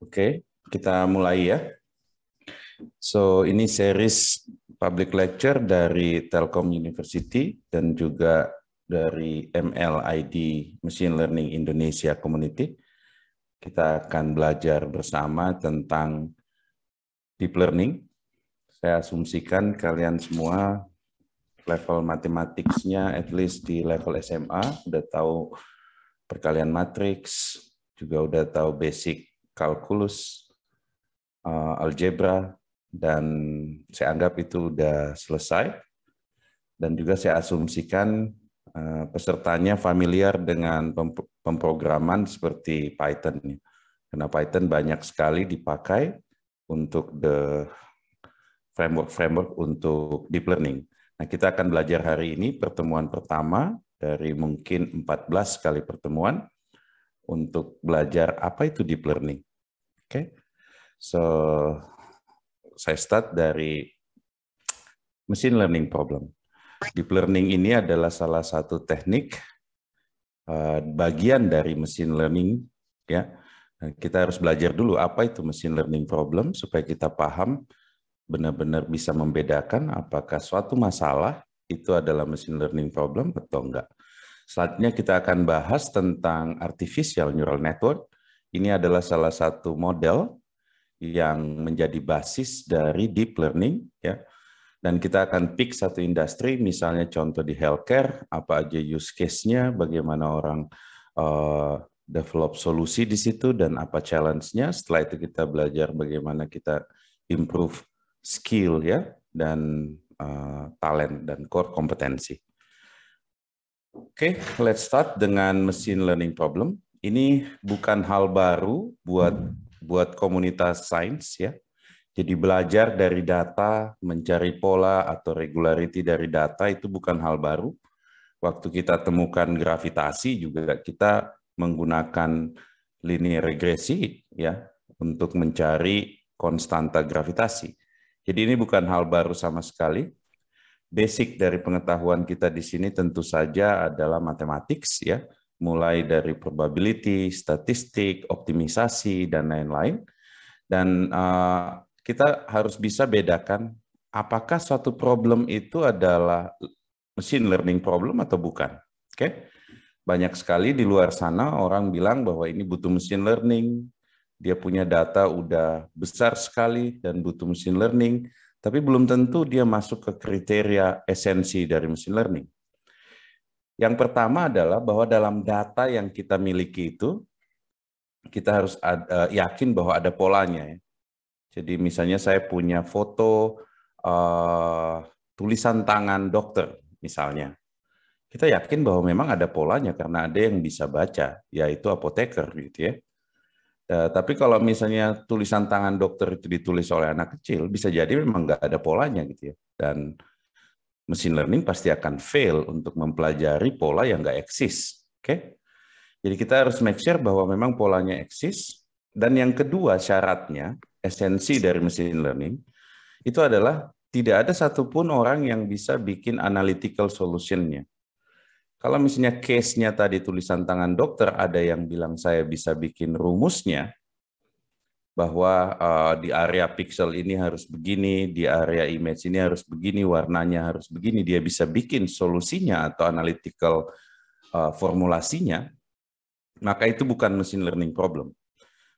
Oke, kita mulai ya. So, ini series public lecture dari Telkom University dan juga dari MLID Machine Learning Indonesia Community. Kita akan belajar bersama tentang deep learning. Saya asumsikan kalian semua level matematiknya at least di level SMA udah tahu perkalian matriks, juga udah tahu basic kalkulus, uh, algebra, dan saya anggap itu sudah selesai. Dan juga saya asumsikan uh, pesertanya familiar dengan pem pemrograman seperti Python. Karena Python banyak sekali dipakai untuk the framework-framework untuk deep learning. Nah, kita akan belajar hari ini pertemuan pertama dari mungkin 14 kali pertemuan untuk belajar apa itu deep learning. Oke, okay? so saya start dari machine learning problem. Deep learning ini adalah salah satu teknik eh, bagian dari machine learning. Ya, eh, kita harus belajar dulu apa itu machine learning problem supaya kita paham benar-benar bisa membedakan apakah suatu masalah itu adalah machine learning problem atau enggak. Selanjutnya kita akan bahas tentang artificial neural network. Ini adalah salah satu model yang menjadi basis dari deep learning ya. Dan kita akan pick satu industri, misalnya contoh di healthcare, apa aja use case-nya, bagaimana orang uh, develop solusi di situ dan apa challenge-nya. Setelah itu kita belajar bagaimana kita improve skill ya dan uh, talent dan core kompetensi. Oke, okay, let's start dengan machine learning problem. Ini bukan hal baru buat buat komunitas sains ya. Jadi belajar dari data, mencari pola atau regularity dari data itu bukan hal baru. Waktu kita temukan gravitasi juga kita menggunakan linear regresi ya untuk mencari konstanta gravitasi. Jadi ini bukan hal baru sama sekali basic dari pengetahuan kita di sini tentu saja adalah matematik ya, mulai dari probability, statistik, optimisasi dan lain-lain. Dan uh, kita harus bisa bedakan apakah suatu problem itu adalah machine learning problem atau bukan. Oke. Okay? Banyak sekali di luar sana orang bilang bahwa ini butuh machine learning, dia punya data udah besar sekali dan butuh machine learning, tapi belum tentu dia masuk ke kriteria esensi dari machine learning. Yang pertama adalah bahwa dalam data yang kita miliki itu, kita harus ada, eh, yakin bahwa ada polanya. Ya. Jadi misalnya saya punya foto uh, tulisan tangan dokter misalnya. Kita yakin bahwa memang ada polanya karena ada yang bisa baca, yaitu apoteker gitu ya. Eh, tapi kalau misalnya tulisan tangan dokter itu ditulis oleh anak kecil, bisa jadi memang nggak ada polanya gitu ya. Dan machine learning pasti akan fail untuk mempelajari pola yang nggak eksis. Oke? Okay? Jadi kita harus make sure bahwa memang polanya eksis. Dan yang kedua syaratnya, esensi dari machine learning, itu adalah tidak ada satupun orang yang bisa bikin analytical solution-nya. Kalau misalnya case-nya tadi tulisan tangan dokter, ada yang bilang saya bisa bikin rumusnya, bahwa uh, di area pixel ini harus begini, di area image ini harus begini, warnanya harus begini, dia bisa bikin solusinya atau analytical uh, formulasinya, maka itu bukan machine learning problem.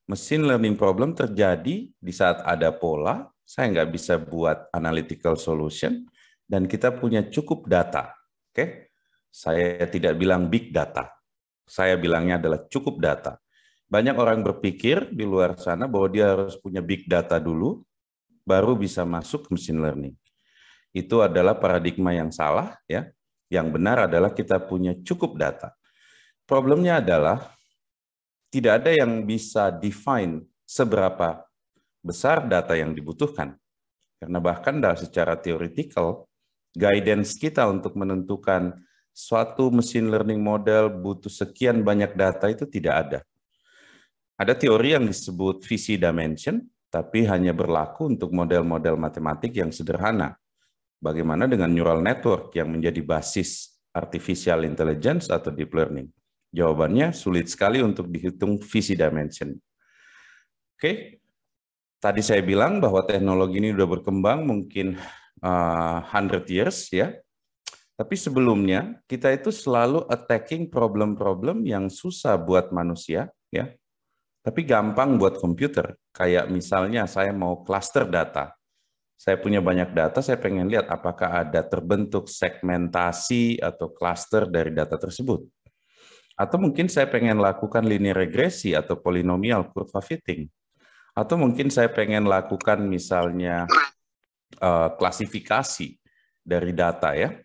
Machine learning problem terjadi di saat ada pola, saya nggak bisa buat analytical solution, dan kita punya cukup data. Oke, okay? Saya tidak bilang big data. Saya bilangnya adalah cukup data. Banyak orang berpikir di luar sana bahwa dia harus punya big data dulu, baru bisa masuk ke machine learning. Itu adalah paradigma yang salah. ya. Yang benar adalah kita punya cukup data. Problemnya adalah tidak ada yang bisa define seberapa besar data yang dibutuhkan. Karena bahkan secara teoretikal, guidance kita untuk menentukan suatu mesin learning model butuh sekian banyak data itu tidak ada. Ada teori yang disebut VC dimension, tapi hanya berlaku untuk model-model matematik yang sederhana. Bagaimana dengan neural network yang menjadi basis artificial intelligence atau deep learning? Jawabannya sulit sekali untuk dihitung VC dimension. Oke, tadi saya bilang bahwa teknologi ini sudah berkembang mungkin uh, eh, 100 years ya, tapi sebelumnya kita itu selalu attacking problem-problem yang susah buat manusia, ya. Tapi gampang buat komputer. Kayak misalnya saya mau cluster data. Saya punya banyak data, saya pengen lihat apakah ada terbentuk segmentasi atau cluster dari data tersebut. Atau mungkin saya pengen lakukan linear regresi atau polinomial kurva fitting. Atau mungkin saya pengen lakukan misalnya uh, klasifikasi dari data ya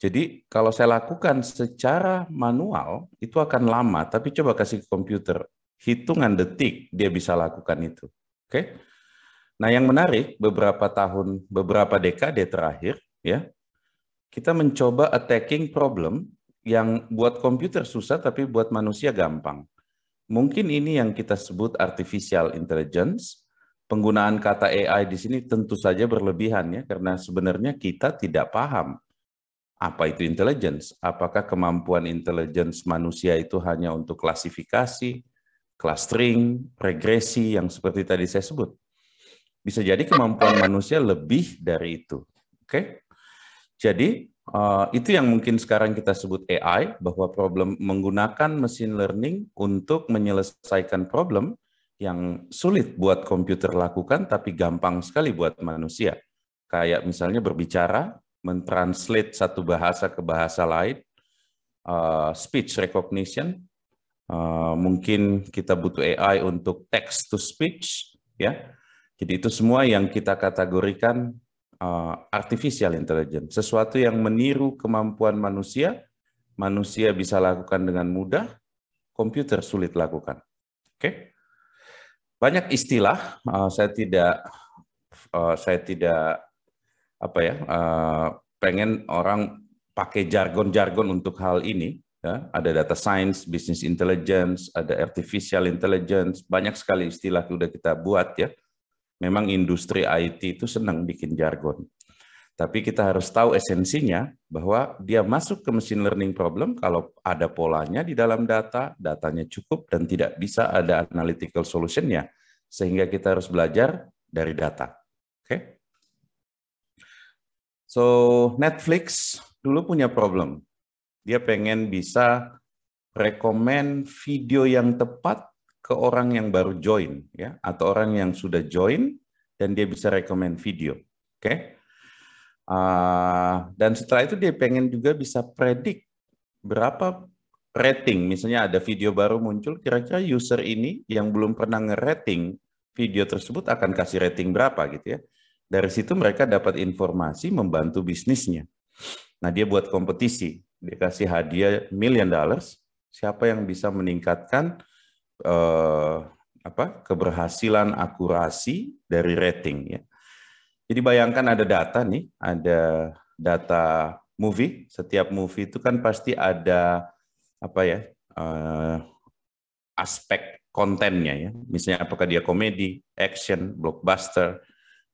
jadi kalau saya lakukan secara manual itu akan lama, tapi coba kasih ke komputer hitungan detik dia bisa lakukan itu. Oke? Okay? Nah, yang menarik beberapa tahun, beberapa dekade terakhir ya, kita mencoba attacking problem yang buat komputer susah tapi buat manusia gampang. Mungkin ini yang kita sebut artificial intelligence. Penggunaan kata AI di sini tentu saja berlebihan ya karena sebenarnya kita tidak paham apa itu intelligence? Apakah kemampuan intelligence manusia itu hanya untuk klasifikasi, clustering, regresi yang seperti tadi saya sebut? Bisa jadi kemampuan manusia lebih dari itu. Oke? Okay? Jadi eh, itu yang mungkin sekarang kita sebut AI bahwa problem menggunakan machine learning untuk menyelesaikan problem yang sulit buat komputer lakukan tapi gampang sekali buat manusia. Kayak misalnya berbicara mentranslate satu bahasa ke bahasa lain, uh, speech recognition, uh, mungkin kita butuh AI untuk text to speech, ya. Jadi itu semua yang kita kategorikan uh, artificial intelligence, sesuatu yang meniru kemampuan manusia, manusia bisa lakukan dengan mudah, komputer sulit lakukan. Oke, okay? banyak istilah, uh, saya tidak uh, saya tidak apa ya uh, pengen orang pakai jargon-jargon untuk hal ini. Ya, ada data science, business intelligence, ada artificial intelligence, banyak sekali istilah sudah kita buat ya. Memang industri IT itu senang bikin jargon. Tapi kita harus tahu esensinya bahwa dia masuk ke machine learning problem kalau ada polanya di dalam data, datanya cukup dan tidak bisa ada analytical solution-nya. Sehingga kita harus belajar dari data. So Netflix dulu punya problem. Dia pengen bisa rekomend video yang tepat ke orang yang baru join ya atau orang yang sudah join dan dia bisa rekomend video. Oke. Okay? Uh, dan setelah itu dia pengen juga bisa predik berapa rating. Misalnya ada video baru muncul, kira-kira user ini yang belum pernah ngerating video tersebut akan kasih rating berapa gitu ya. Dari situ mereka dapat informasi membantu bisnisnya. Nah, dia buat kompetisi. Dia kasih hadiah million dollars. Siapa yang bisa meningkatkan eh, apa keberhasilan akurasi dari rating ya. Jadi bayangkan ada data nih, ada data movie. Setiap movie itu kan pasti ada apa ya eh, aspek kontennya ya. Misalnya apakah dia komedi, action, blockbuster,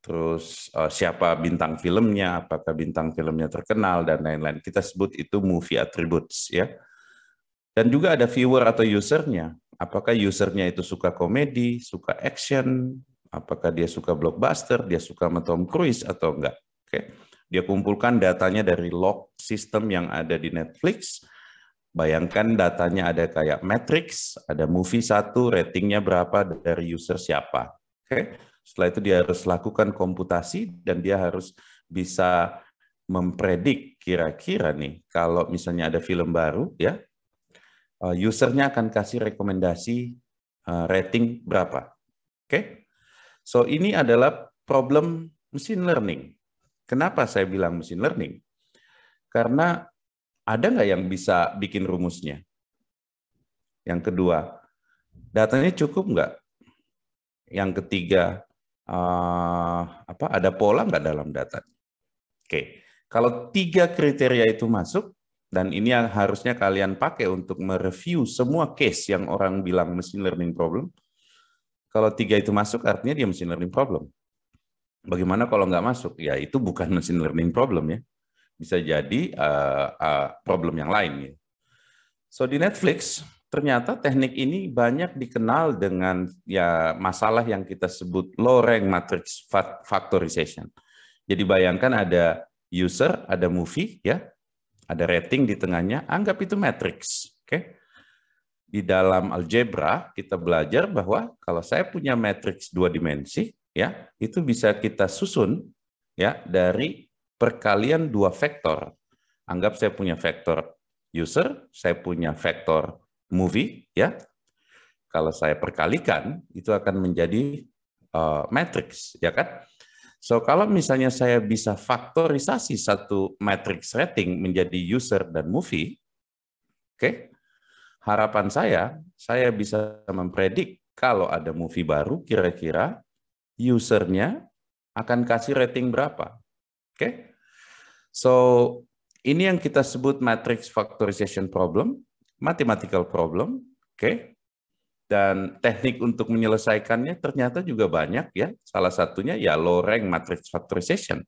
terus uh, siapa bintang filmnya, apakah bintang filmnya terkenal dan lain-lain. Kita sebut itu movie attributes ya. Dan juga ada viewer atau usernya. Apakah usernya itu suka komedi, suka action, apakah dia suka blockbuster, dia suka sama Tom Cruise atau enggak. Oke. Okay. Dia kumpulkan datanya dari log sistem yang ada di Netflix. Bayangkan datanya ada kayak matrix, ada movie satu, ratingnya berapa dari user siapa. Oke. Okay setelah itu dia harus lakukan komputasi dan dia harus bisa mempredik kira-kira nih kalau misalnya ada film baru ya eh, usernya akan kasih rekomendasi eh, rating berapa. Oke. Okay? So ini adalah problem machine learning. Kenapa saya bilang machine learning? Karena ada nggak yang bisa bikin rumusnya? Yang kedua, datanya cukup nggak? Yang ketiga, uh, apa ada pola nggak dalam data? Oke, kalau tiga kriteria itu masuk dan ini yang harusnya kalian pakai untuk mereview semua case yang orang bilang machine learning problem. Kalau tiga itu masuk artinya dia machine learning problem. Bagaimana kalau nggak masuk? Ya itu bukan machine learning problem ya. Bisa jadi uh, uh, problem yang lain. Ya. So di Netflix ternyata teknik ini banyak dikenal dengan ya masalah yang kita sebut Lorentz matrix factorization. Jadi bayangkan ada user, ada movie ya, ada rating di tengahnya, anggap itu matrix, oke? Okay? Di dalam algebra kita belajar bahwa kalau saya punya matrix dua dimensi ya, itu bisa kita susun ya dari perkalian dua vektor. Anggap saya punya vektor user, saya punya vektor movie ya kalau saya perkalikan itu akan menjadi uh, matrix ya kan so kalau misalnya saya bisa faktorisasi satu matrix rating menjadi user dan movie oke okay, harapan saya saya bisa mempredik kalau ada movie baru kira-kira usernya akan kasih rating berapa oke okay? so ini yang kita sebut matrix factorization problem mathematical problem, oke? Okay? Dan teknik untuk menyelesaikannya ternyata juga banyak ya. Salah satunya ya loreng matrix factorization.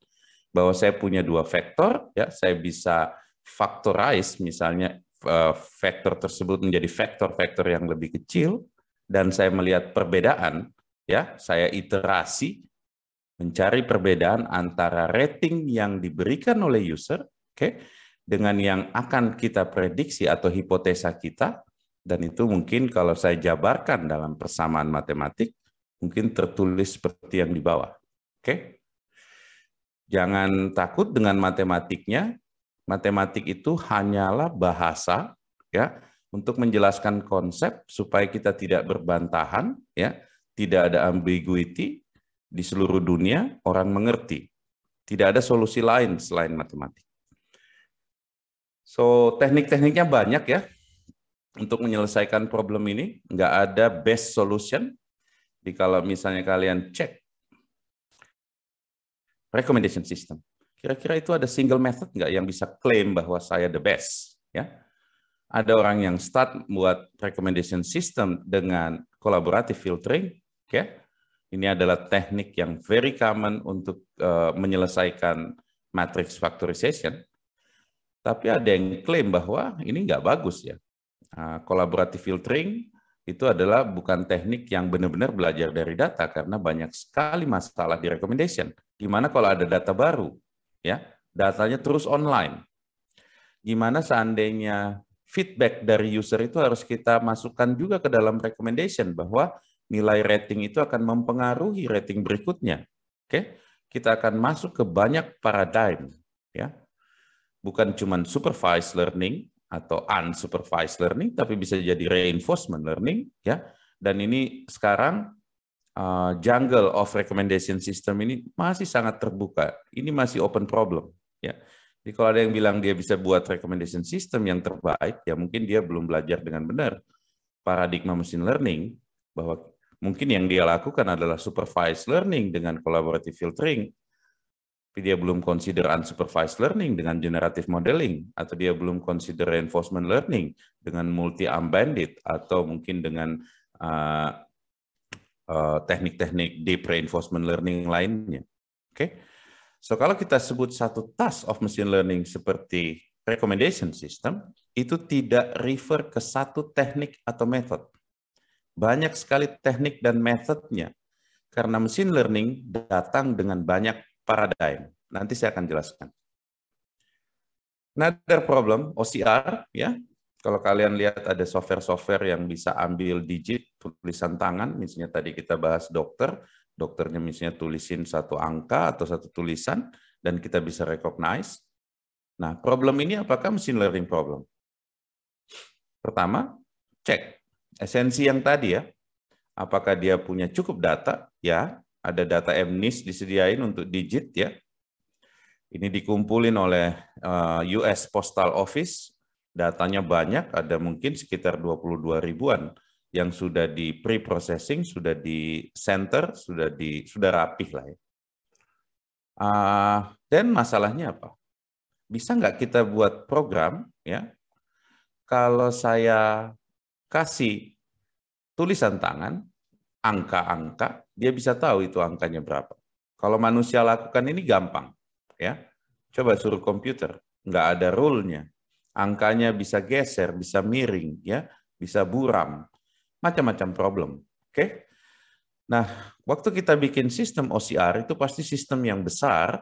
Bahwa saya punya dua vektor, ya saya bisa factorize misalnya eh, vektor tersebut menjadi vektor-vektor yang lebih kecil dan saya melihat perbedaan ya saya iterasi mencari perbedaan antara rating yang diberikan oleh user oke okay, dengan yang akan kita prediksi atau hipotesa kita, dan itu mungkin kalau saya jabarkan dalam persamaan matematik, mungkin tertulis seperti yang di bawah. Oke? Jangan takut dengan matematiknya. Matematik itu hanyalah bahasa ya untuk menjelaskan konsep supaya kita tidak berbantahan ya, tidak ada ambiguity di seluruh dunia orang mengerti. Tidak ada solusi lain selain matematik. So teknik-tekniknya banyak ya untuk menyelesaikan problem ini. Nggak ada best solution. Jadi kalau misalnya kalian cek recommendation system, kira-kira itu ada single method nggak yang bisa klaim bahwa saya the best? Ya, ada orang yang start buat recommendation system dengan collaborative filtering. Oke, ya? ini adalah teknik yang very common untuk uh, menyelesaikan matrix factorization tapi ada yang klaim bahwa ini nggak bagus ya. Nah, collaborative filtering itu adalah bukan teknik yang benar-benar belajar dari data karena banyak sekali masalah di recommendation. Gimana kalau ada data baru, ya datanya terus online. Gimana seandainya feedback dari user itu harus kita masukkan juga ke dalam recommendation bahwa nilai rating itu akan mempengaruhi rating berikutnya. Oke, kita akan masuk ke banyak paradigm, ya bukan cuma supervised learning atau unsupervised learning, tapi bisa jadi reinforcement learning, ya. Dan ini sekarang uh, jungle of recommendation system ini masih sangat terbuka. Ini masih open problem, ya. Jadi kalau ada yang bilang dia bisa buat recommendation system yang terbaik, ya mungkin dia belum belajar dengan benar paradigma machine learning bahwa mungkin yang dia lakukan adalah supervised learning dengan collaborative filtering tapi dia belum consider unsupervised learning dengan generative modeling, atau dia belum consider reinforcement learning dengan multi-unbanded, atau mungkin dengan uh, uh, teknik-teknik deep reinforcement learning lainnya. Oke, okay? so kalau kita sebut satu task of machine learning seperti recommendation system, itu tidak refer ke satu teknik atau method. Banyak sekali teknik dan metodenya, karena machine learning datang dengan banyak paradigm. Nanti saya akan jelaskan. Another problem, OCR, ya. Kalau kalian lihat ada software-software yang bisa ambil digit, tulisan tangan, misalnya tadi kita bahas dokter, dokternya misalnya tulisin satu angka atau satu tulisan, dan kita bisa recognize. Nah, problem ini apakah machine learning problem? Pertama, cek esensi yang tadi ya. Apakah dia punya cukup data? Ya ada data MNIST disediain untuk digit ya. Ini dikumpulin oleh eh, US Postal Office, datanya banyak, ada mungkin sekitar 22 ribuan yang sudah di pre-processing, sudah di center, sudah di sudah rapih lah ya. Uh, dan masalahnya apa? Bisa nggak kita buat program ya? Kalau saya kasih tulisan tangan, angka-angka, dia bisa tahu itu angkanya berapa. Kalau manusia lakukan ini gampang, ya. Coba suruh komputer, nggak ada rule-nya. Angkanya bisa geser, bisa miring, ya, bisa buram, macam-macam problem. Oke? Okay? Nah, waktu kita bikin sistem OCR itu pasti sistem yang besar,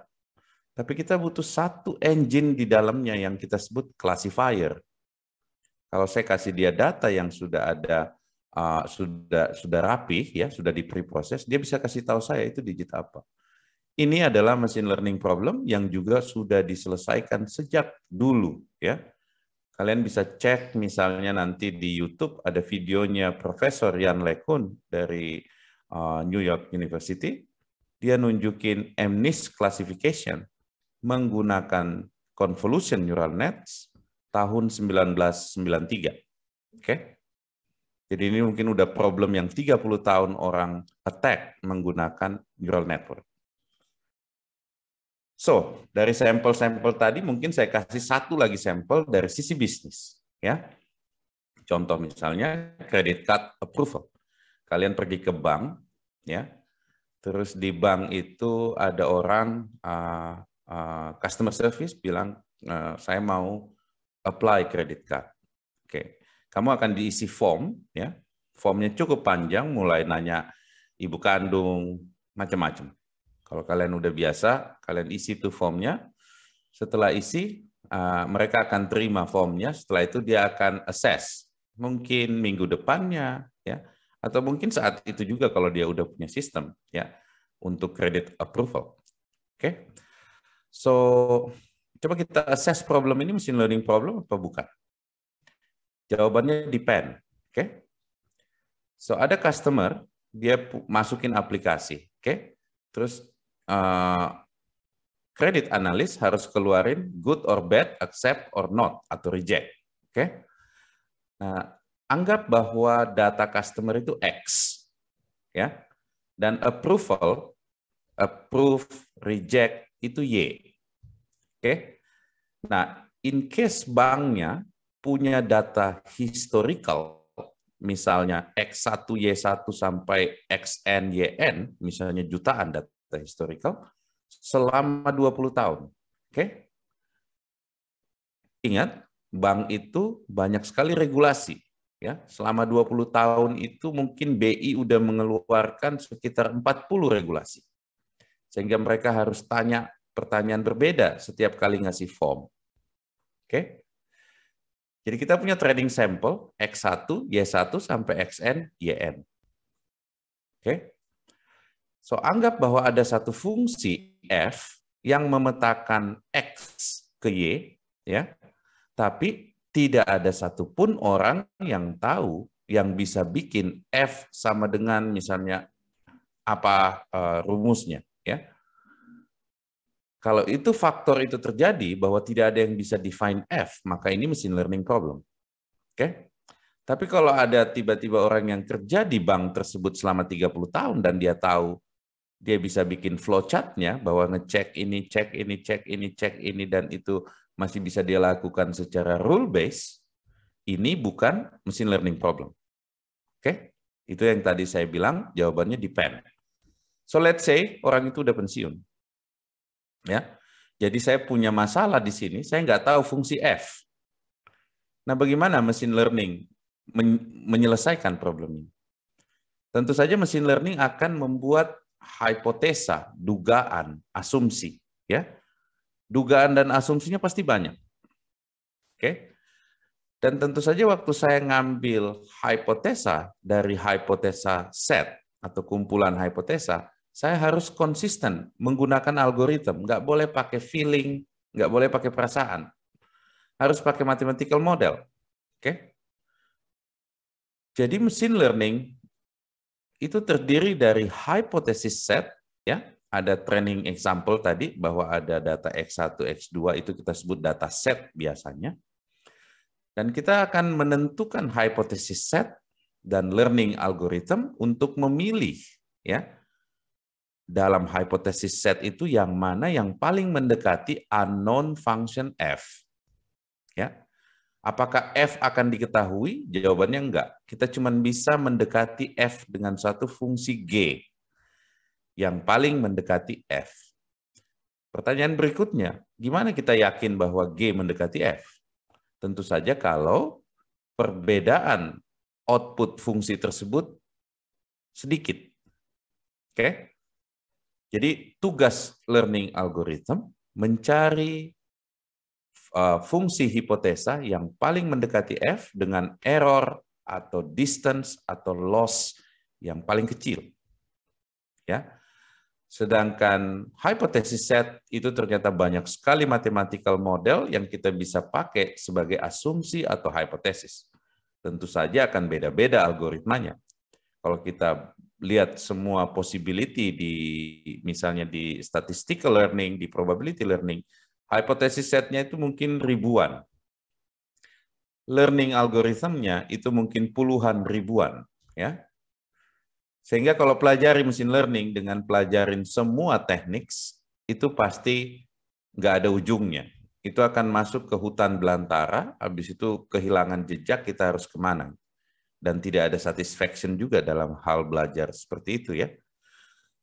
tapi kita butuh satu engine di dalamnya yang kita sebut classifier. Kalau saya kasih dia data yang sudah ada uh, sudah sudah rapi ya sudah di dia bisa kasih tahu saya itu digit apa ini adalah machine learning problem yang juga sudah diselesaikan sejak dulu ya kalian bisa cek misalnya nanti di YouTube ada videonya Profesor Yan Lekun dari uh, New York University dia nunjukin MNIST classification menggunakan convolution neural nets tahun 1993 oke okay? Jadi ini mungkin udah problem yang 30 tahun orang attack menggunakan neural network. So, dari sampel-sampel tadi mungkin saya kasih satu lagi sampel dari sisi bisnis, ya. Contoh misalnya credit card approval. Kalian pergi ke bank, ya. Terus di bank itu ada orang uh, uh, customer service bilang uh, saya mau apply credit card. Oke. Okay. Kamu akan diisi form, ya. Formnya cukup panjang, mulai nanya ibu kandung, macam-macam. Kalau kalian udah biasa, kalian isi tuh formnya. Setelah isi, uh, mereka akan terima formnya. Setelah itu dia akan assess. Mungkin minggu depannya, ya. Atau mungkin saat itu juga kalau dia udah punya sistem, ya. Untuk credit approval. Oke. Okay? So, coba kita assess problem ini machine learning problem apa bukan? Jawabannya depend. Oke. Okay? So ada customer dia masukin aplikasi, oke? Okay? Terus kredit eh, analis harus keluarin good or bad, accept or not atau reject, oke? Okay? Nah, anggap bahwa data customer itu X, ya, dan approval, approve, reject itu Y, oke? Okay? Nah, in case banknya punya data historical, misalnya X1, Y1 sampai XN, YN, misalnya jutaan data historical, selama 20 tahun. Oke? Okay? Ingat, bank itu banyak sekali regulasi. Ya, selama 20 tahun itu mungkin BI udah mengeluarkan sekitar 40 regulasi. Sehingga mereka harus tanya pertanyaan berbeda setiap kali ngasih form. Oke? Okay? Jadi kita punya trading sampel X1, Y1 sampai Xn, Yn. Oke. So anggap bahwa ada satu fungsi f yang memetakan x ke y ya. Tapi tidak ada satupun orang yang tahu yang bisa bikin f sama dengan misalnya apa uh, rumusnya ya. Kalau itu faktor itu terjadi bahwa tidak ada yang bisa define F, maka ini mesin learning problem. Oke? Okay? Tapi kalau ada tiba-tiba orang yang kerja di bank tersebut selama 30 tahun dan dia tahu dia bisa bikin flowchartnya bahwa ngecek ini, cek ini, cek ini, cek ini dan itu masih bisa dia lakukan secara rule based, ini bukan mesin learning problem. Oke? Okay? Itu yang tadi saya bilang jawabannya depend. So let's say orang itu udah pensiun Ya. Jadi saya punya masalah di sini, saya nggak tahu fungsi F. Nah, bagaimana mesin learning menyelesaikan problem ini? Tentu saja mesin learning akan membuat hipotesa, dugaan, asumsi, ya. Dugaan dan asumsinya pasti banyak. Oke. Dan tentu saja waktu saya ngambil hipotesa dari hipotesa set atau kumpulan hipotesa, saya harus konsisten menggunakan algoritma. Nggak boleh pakai feeling, nggak boleh pakai perasaan. Harus pakai mathematical model. Oke? Jadi mesin learning itu terdiri dari hypothesis set, ya ada training example tadi bahwa ada data X1, X2 itu kita sebut data set biasanya. Dan kita akan menentukan hypothesis set dan learning algorithm untuk memilih ya dalam hipotesis set itu yang mana yang paling mendekati unknown function f. Ya. Apakah f akan diketahui? Jawabannya enggak. Kita cuma bisa mendekati f dengan satu fungsi g yang paling mendekati f. Pertanyaan berikutnya, gimana kita yakin bahwa g mendekati f? Tentu saja kalau perbedaan output fungsi tersebut sedikit. Oke? Okay? Jadi tugas learning algorithm mencari uh, fungsi hipotesa yang paling mendekati f dengan error atau distance atau loss yang paling kecil. Ya. Sedangkan hypothesis set itu ternyata banyak sekali mathematical model yang kita bisa pakai sebagai asumsi atau hipotesis. Tentu saja akan beda-beda algoritmanya. Kalau kita lihat semua possibility di misalnya di statistical learning, di probability learning, hipotesis setnya itu mungkin ribuan. Learning algorithmnya itu mungkin puluhan ribuan, ya. Sehingga kalau pelajari mesin learning dengan pelajarin semua teknik, itu pasti nggak ada ujungnya. Itu akan masuk ke hutan belantara, habis itu kehilangan jejak, kita harus kemana dan tidak ada satisfaction juga dalam hal belajar seperti itu ya.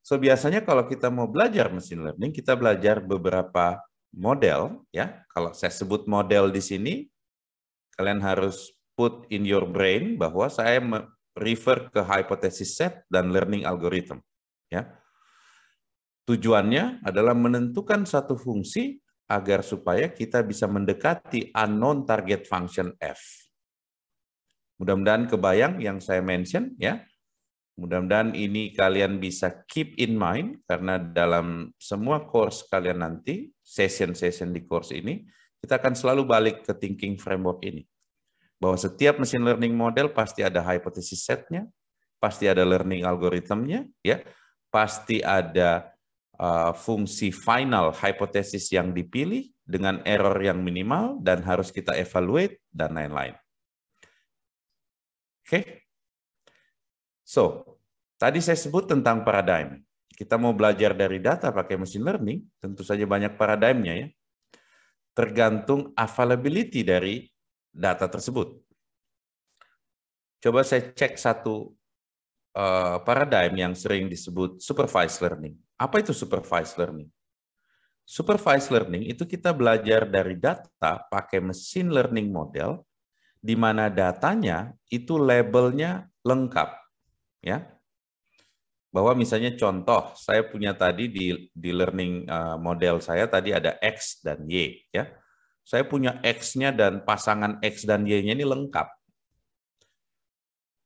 So biasanya kalau kita mau belajar machine learning, kita belajar beberapa model ya. Kalau saya sebut model di sini, kalian harus put in your brain bahwa saya refer ke hypothesis set dan learning algorithm ya. Tujuannya adalah menentukan satu fungsi agar supaya kita bisa mendekati unknown target function f Mudah-mudahan kebayang yang saya mention ya. Mudah-mudahan ini kalian bisa keep in mind karena dalam semua course kalian nanti, session-session di course ini, kita akan selalu balik ke thinking framework ini. Bahwa setiap machine learning model pasti ada hypothesis setnya, pasti ada learning algoritmnya, ya, pasti ada uh, fungsi final hypothesis yang dipilih dengan error yang minimal dan harus kita evaluate dan lain-lain. Oke? Okay? So, tadi saya sebut tentang paradigm. Kita mau belajar dari data pakai machine learning, tentu saja banyak paradigmnya ya. Tergantung availability dari data tersebut. Coba saya cek satu uh, paradigm yang sering disebut supervised learning. Apa itu supervised learning? Supervised learning itu kita belajar dari data pakai machine learning model di mana datanya itu labelnya lengkap, ya. Bahwa misalnya contoh, saya punya tadi di di learning eh, model saya tadi ada x dan y, ya. Saya punya x-nya dan pasangan x dan y-nya ini lengkap.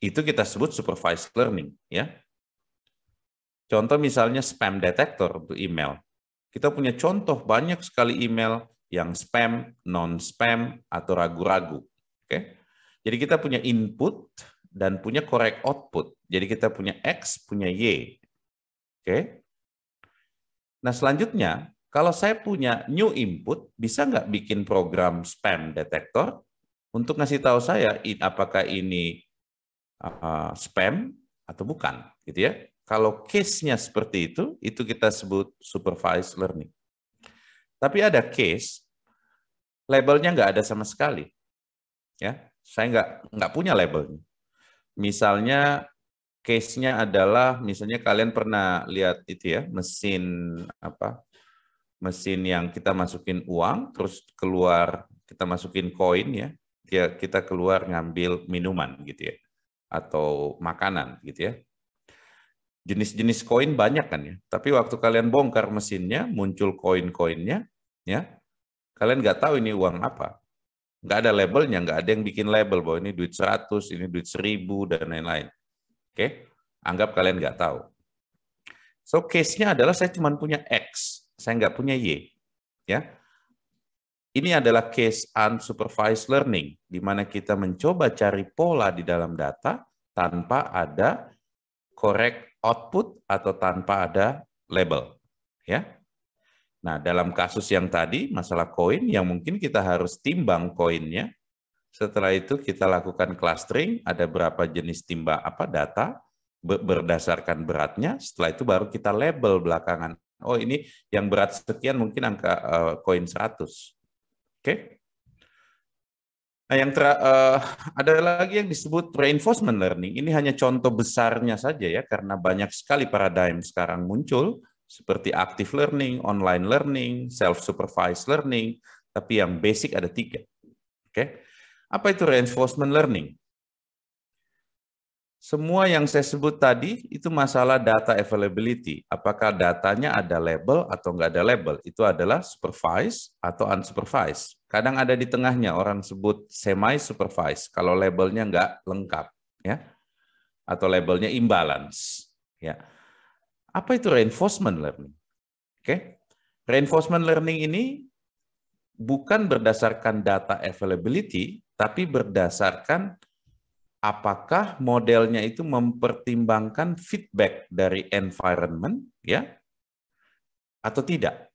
Itu kita sebut supervised learning, ya. Contoh misalnya spam detector untuk email. Kita punya contoh banyak sekali email yang spam, non-spam, atau ragu-ragu. Oke. Jadi kita punya input dan punya correct output. Jadi kita punya X, punya Y. Oke. Nah, selanjutnya kalau saya punya new input, bisa nggak bikin program spam detector untuk ngasih tahu saya apakah ini uh, spam atau bukan, gitu ya? Kalau case-nya seperti itu, itu kita sebut supervised learning. Tapi ada case labelnya nggak ada sama sekali ya saya nggak nggak punya labelnya misalnya case-nya adalah misalnya kalian pernah lihat itu ya mesin apa mesin yang kita masukin uang terus keluar kita masukin koin ya kita keluar ngambil minuman gitu ya atau makanan gitu ya jenis-jenis koin banyak kan ya tapi waktu kalian bongkar mesinnya muncul koin-koinnya ya kalian nggak tahu ini uang apa Nggak ada labelnya, nggak ada yang bikin label bahwa ini duit 100, ini duit 1000, dan lain-lain. Oke? Okay? Anggap kalian nggak tahu. So, case-nya adalah saya cuma punya X, saya nggak punya Y. Ya, Ini adalah case unsupervised learning, di mana kita mencoba cari pola di dalam data tanpa ada correct output atau tanpa ada label. Ya, Nah, dalam kasus yang tadi, masalah koin, yang mungkin kita harus timbang koinnya. Setelah itu kita lakukan clustering, ada berapa jenis timba apa data berdasarkan beratnya. Setelah itu baru kita label belakangan. Oh, ini yang berat sekian mungkin angka eh, koin uh, 100. Oke. Okay? Nah, yang ter, uh, eh, ada lagi yang disebut reinforcement learning. Ini hanya contoh besarnya saja ya, karena banyak sekali paradigm sekarang muncul seperti active learning, online learning, self-supervised learning, tapi yang basic ada tiga. Oke, okay? apa itu reinforcement learning? Semua yang saya sebut tadi itu masalah data availability. Apakah datanya ada label atau nggak ada label? Itu adalah supervised atau unsupervised. Kadang ada di tengahnya orang sebut semi-supervised kalau labelnya nggak lengkap, ya, atau labelnya imbalance, ya. Apa itu reinforcement learning? Oke. Okay? Reinforcement learning ini bukan berdasarkan data availability, tapi berdasarkan apakah modelnya itu mempertimbangkan feedback dari environment, ya, atau tidak.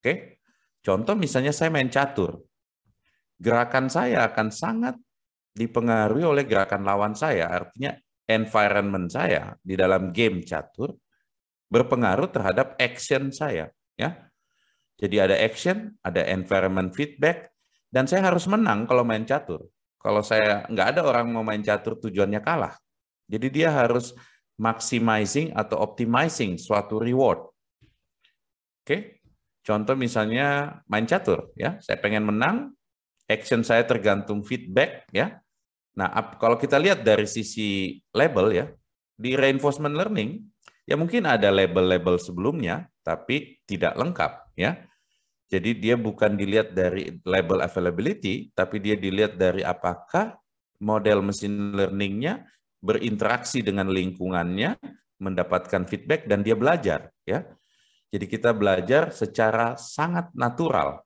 Oke, okay? contoh misalnya saya main catur, gerakan saya akan sangat dipengaruhi oleh gerakan lawan saya, artinya environment saya di dalam game catur berpengaruh terhadap action saya, ya. Jadi ada action, ada environment feedback, dan saya harus menang kalau main catur. Kalau saya nggak ada orang mau main catur tujuannya kalah. Jadi dia harus maximizing atau optimizing suatu reward. Oke, contoh misalnya main catur, ya. Saya pengen menang, action saya tergantung feedback, ya. Nah, kalau kita lihat dari sisi label ya, di reinforcement learning Ya mungkin ada label-label sebelumnya, tapi tidak lengkap ya. Jadi dia bukan dilihat dari label availability, tapi dia dilihat dari apakah model mesin learningnya berinteraksi dengan lingkungannya, mendapatkan feedback dan dia belajar ya. Jadi kita belajar secara sangat natural.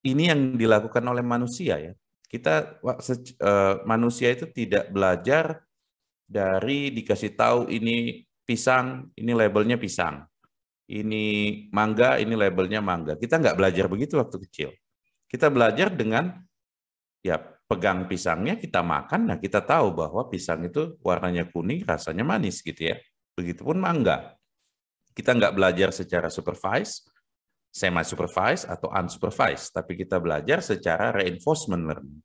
Ini yang dilakukan oleh manusia ya. Kita eh, manusia itu tidak belajar dari dikasih tahu ini pisang, ini labelnya pisang. Ini mangga, ini labelnya mangga. Kita nggak belajar begitu waktu kecil. Kita belajar dengan ya pegang pisangnya, kita makan, nah kita tahu bahwa pisang itu warnanya kuning, rasanya manis gitu ya. Begitupun mangga. Kita nggak belajar secara supervised, semi-supervised atau unsupervised, tapi kita belajar secara reinforcement learning.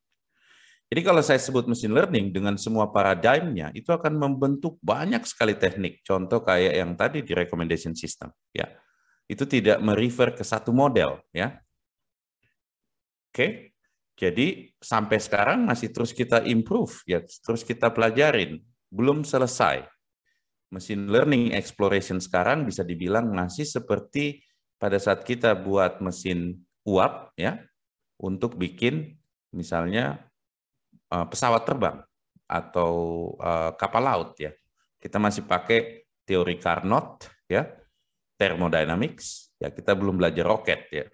Jadi kalau saya sebut mesin learning dengan semua paradigmnya itu akan membentuk banyak sekali teknik. Contoh kayak yang tadi di recommendation system, ya. Itu tidak merefer ke satu model, ya. Oke. Jadi sampai sekarang masih terus kita improve, ya, terus kita pelajarin. Belum selesai. Mesin learning exploration sekarang bisa dibilang masih seperti pada saat kita buat mesin uap, ya, untuk bikin misalnya Eh, pesawat terbang atau eh, kapal laut ya. Kita masih pakai teori Carnot ya, thermodynamics ya. Kita belum belajar roket ya.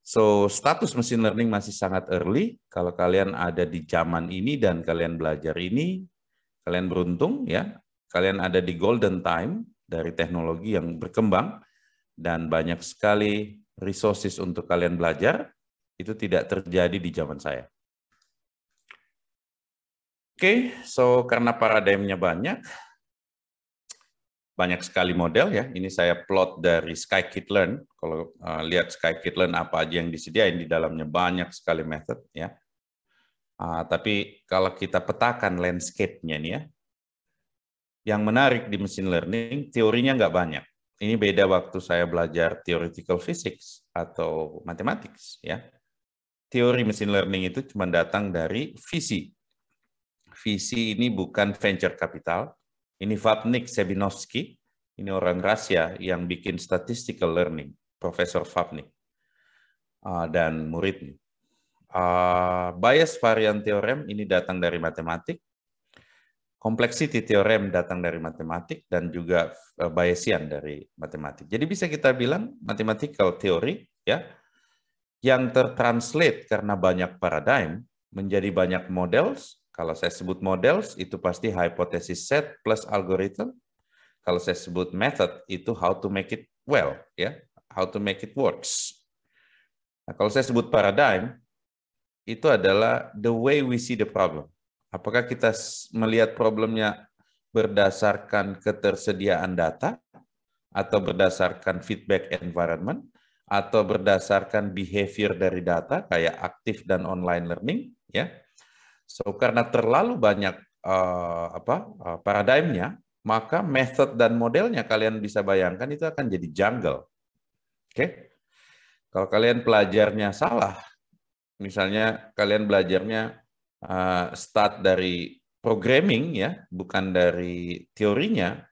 So, status machine learning masih sangat early. Kalau kalian ada di zaman ini dan kalian belajar ini, kalian beruntung ya. Kalian ada di golden time dari teknologi yang berkembang dan banyak sekali resources untuk kalian belajar. Itu tidak terjadi di zaman saya. Oke, okay, so karena paradigmnya banyak, banyak sekali model ya. Ini saya plot dari Learn. Kalau uh, lihat Learn apa aja yang disediain di dalamnya banyak sekali method ya. Uh, tapi kalau kita petakan landscape-nya nih ya, yang menarik di mesin learning teorinya nggak banyak. Ini beda waktu saya belajar theoretical physics atau mathematics ya. Teori mesin learning itu cuma datang dari visi VC ini bukan venture capital. Ini Vapnik Sebinovsky, ini orang Rusia yang bikin statistical learning, Profesor Vapnik uh, dan muridnya. Uh, bias varian theorem ini datang dari matematik, complexity theorem datang dari matematik dan juga uh, Bayesian dari matematik. Jadi bisa kita bilang mathematical theory ya yang tertranslate karena banyak paradigm menjadi banyak models kalau saya sebut models, itu pasti hypothesis set plus algorithm. Kalau saya sebut method, itu how to make it well, ya, how to make it works. Nah, kalau saya sebut paradigm, itu adalah the way we see the problem. Apakah kita melihat problemnya berdasarkan ketersediaan data, atau berdasarkan feedback environment, atau berdasarkan behavior dari data kayak aktif dan online learning, ya, So karena terlalu banyak uh, apa uh, paradigmnya, maka method dan modelnya kalian bisa bayangkan itu akan jadi jungle. Oke? Okay? Kalau kalian pelajarnya salah, misalnya kalian belajarnya uh, start dari programming ya, bukan dari teorinya,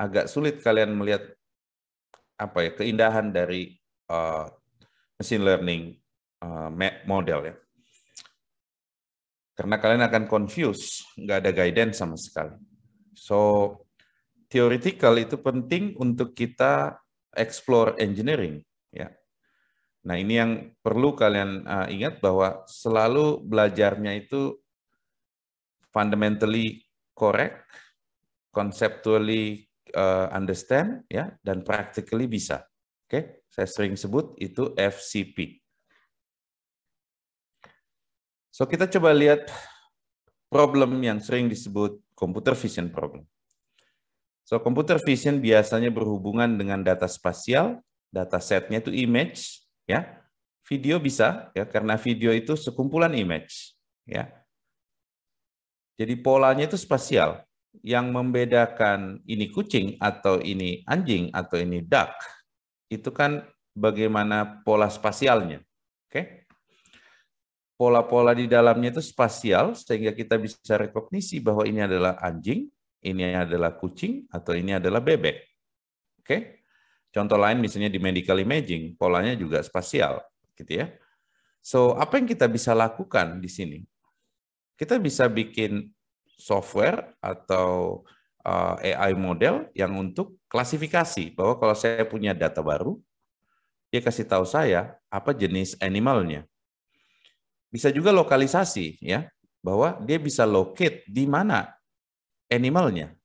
agak sulit kalian melihat apa ya keindahan dari uh, machine learning uh, model ya. Karena kalian akan confuse, nggak ada guidance sama sekali. So, theoretical itu penting untuk kita explore engineering. ya. Nah, ini yang perlu kalian uh, ingat bahwa selalu belajarnya itu fundamentally correct, conceptually uh, understand, ya, dan practically bisa. Oke, okay? saya sering sebut itu FCP. So kita coba lihat problem yang sering disebut computer vision problem. So computer vision biasanya berhubungan dengan data spasial, data setnya itu image, ya. Video bisa ya karena video itu sekumpulan image, ya. Jadi polanya itu spasial. Yang membedakan ini kucing atau ini anjing atau ini duck itu kan bagaimana pola spasialnya. Oke. Okay? pola-pola di dalamnya itu spasial sehingga kita bisa rekognisi bahwa ini adalah anjing, ini adalah kucing, atau ini adalah bebek. Oke? Contoh lain misalnya di medical imaging, polanya juga spasial, gitu ya. So, apa yang kita bisa lakukan di sini? Kita bisa bikin software atau eh, AI model yang untuk klasifikasi bahwa kalau saya punya data baru, dia kasih tahu saya apa jenis animalnya. Bisa juga lokalisasi ya, bahwa dia bisa locate di mana animalnya.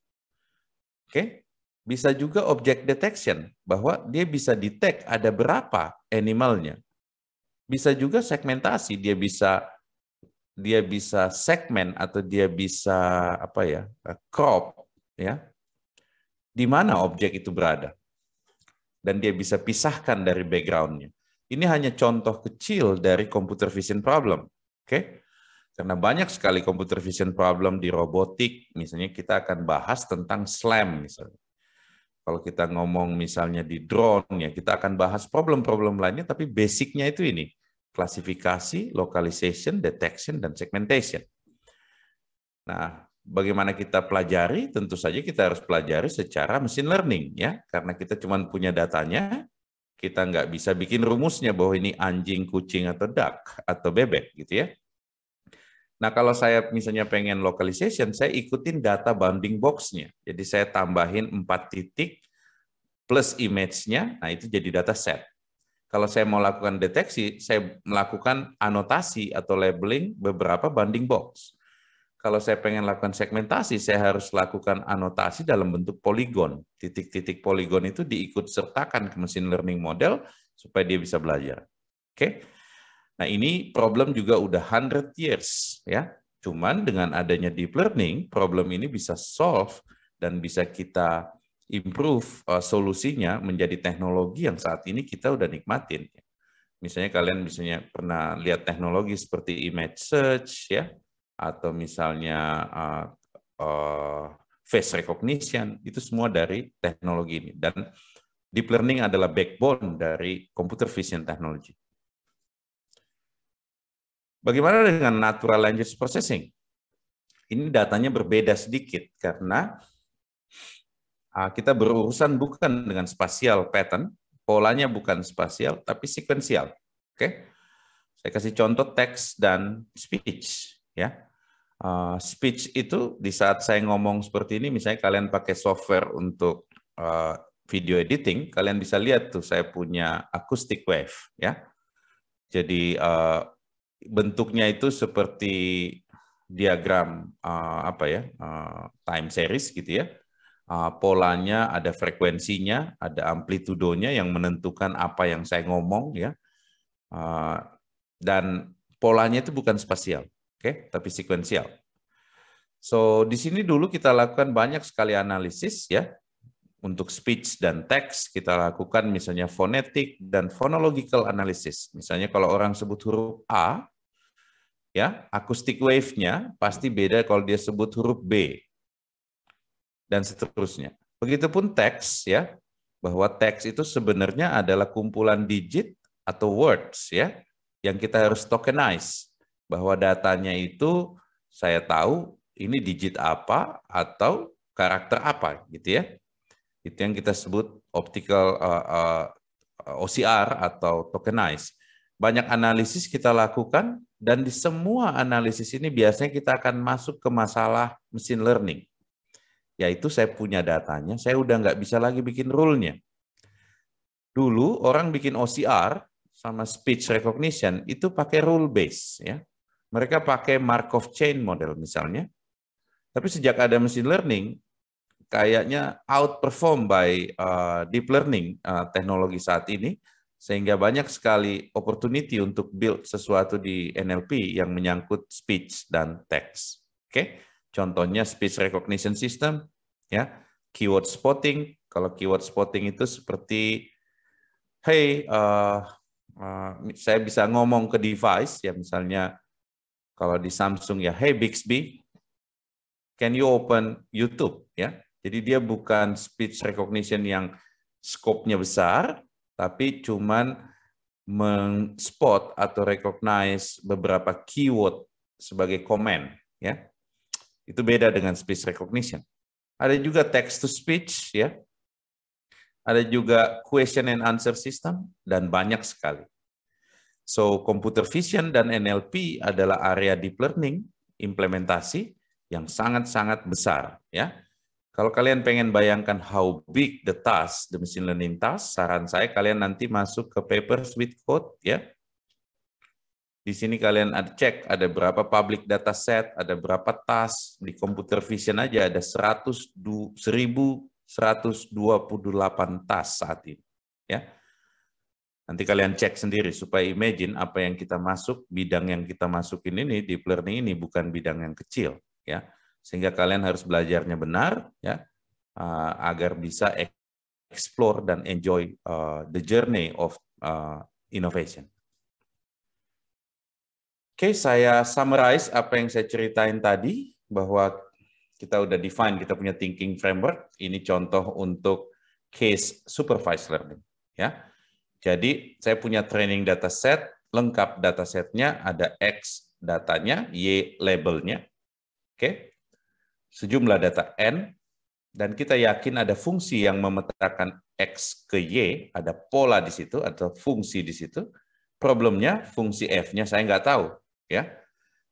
Oke? Bisa juga object detection, bahwa dia bisa detect ada berapa animalnya. Bisa juga segmentasi, dia bisa dia bisa segmen atau dia bisa apa ya eh, crop ya di mana objek itu berada dan dia bisa pisahkan dari backgroundnya ini hanya contoh kecil dari computer vision problem. Oke? Okay? Karena banyak sekali computer vision problem di robotik, misalnya kita akan bahas tentang SLAM misalnya. Kalau kita ngomong misalnya di drone ya, kita akan bahas problem-problem lainnya tapi basicnya itu ini, klasifikasi, localization, detection dan segmentation. Nah, bagaimana kita pelajari? Tentu saja kita harus pelajari secara machine learning ya, karena kita cuma punya datanya, kita nggak bisa bikin rumusnya bahwa ini anjing, kucing, atau duck, atau bebek gitu ya. Nah kalau saya misalnya pengen localization, saya ikutin data bounding box-nya. Jadi saya tambahin empat titik plus image-nya, nah itu jadi data set. Kalau saya mau lakukan deteksi, saya melakukan anotasi atau labeling beberapa bounding box kalau saya pengen lakukan segmentasi, saya harus lakukan anotasi dalam bentuk poligon. Titik-titik poligon itu diikut sertakan ke mesin learning model supaya dia bisa belajar. Oke. Nah, ini problem juga udah 100 years ya. Cuman dengan adanya deep learning, problem ini bisa solve dan bisa kita improve uh, solusinya menjadi teknologi yang saat ini kita udah nikmatin. Misalnya kalian misalnya pernah lihat teknologi seperti image search ya atau misalnya uh, uh, face recognition itu semua dari teknologi ini dan deep learning adalah backbone dari computer vision technology. Bagaimana dengan natural language processing? Ini datanya berbeda sedikit karena ah, kita berurusan bukan dengan spasial pattern, polanya bukan spasial tapi sekuensial. Oke. Okay? Saya kasih contoh teks dan speech ya. Eh, speech itu di saat saya ngomong seperti ini, misalnya kalian pakai software untuk uh, video editing, kalian bisa lihat tuh saya punya acoustic wave, ya. Jadi uh, bentuknya itu seperti diagram uh, apa ya uh, time series gitu ya. Uh, polanya ada frekuensinya, ada amplitudonya yang menentukan apa yang saya ngomong ya. Uh, dan polanya itu bukan spasial Oke, okay? tapi sekuensial. So, di sini dulu kita lakukan banyak sekali analisis ya. Untuk speech dan teks kita lakukan misalnya fonetik dan phonological analysis. Misalnya kalau orang sebut huruf A, ya, acoustic wave-nya pasti beda kalau dia sebut huruf B. Dan seterusnya. Begitupun teks ya, bahwa teks itu sebenarnya adalah kumpulan digit atau words ya yang kita harus tokenize bahwa datanya itu saya tahu ini digit apa atau karakter apa gitu ya. Itu yang kita sebut optical uh, eh, uh, eh, OCR atau tokenize. Banyak analisis kita lakukan dan di semua analisis ini biasanya kita akan masuk ke masalah machine learning. Yaitu saya punya datanya, saya udah nggak bisa lagi bikin rule-nya. Dulu orang bikin OCR sama speech recognition itu pakai rule base ya. Mereka pakai Markov chain model misalnya. Tapi sejak ada machine learning, kayaknya outperform by uh, deep learning uh, teknologi saat ini, sehingga banyak sekali opportunity untuk build sesuatu di NLP yang menyangkut speech dan text. Oke, okay? contohnya speech recognition system, ya, keyword spotting. Kalau keyword spotting itu seperti, hey, uh, uh, saya bisa ngomong ke device, ya misalnya kalau di Samsung ya, hey Bixby, can you open YouTube? Ya, jadi dia bukan speech recognition yang skopnya besar, tapi cuman mengspot atau recognize beberapa keyword sebagai komen, ya. Itu beda dengan speech recognition. Ada juga text to speech, ya. Ada juga question and answer system dan banyak sekali. So computer vision dan NLP adalah area deep learning implementasi yang sangat-sangat besar ya. Kalau kalian pengen bayangkan how big the task, the machine learning task, saran saya kalian nanti masuk ke papers with code ya. Di sini kalian ada cek ada berapa public data set, ada berapa task di computer vision aja ada 100 1128 task saat ini ya. Nanti kalian cek sendiri supaya imagine apa yang kita masuk, bidang yang kita masukin ini deep learning ini bukan bidang yang kecil ya. Sehingga kalian harus belajarnya benar ya eh, agar bisa explore dan enjoy uh, the journey of uh, innovation. Oke, okay, saya summarize apa yang saya ceritain tadi bahwa kita udah define kita punya thinking framework. Ini contoh untuk case supervised learning ya jadi saya punya training dataset, lengkap datasetnya, ada X datanya, Y labelnya, oke, sejumlah data N, dan kita yakin ada fungsi yang memetakan X ke Y, ada pola di situ, atau fungsi di situ, problemnya fungsi F-nya saya nggak tahu, ya.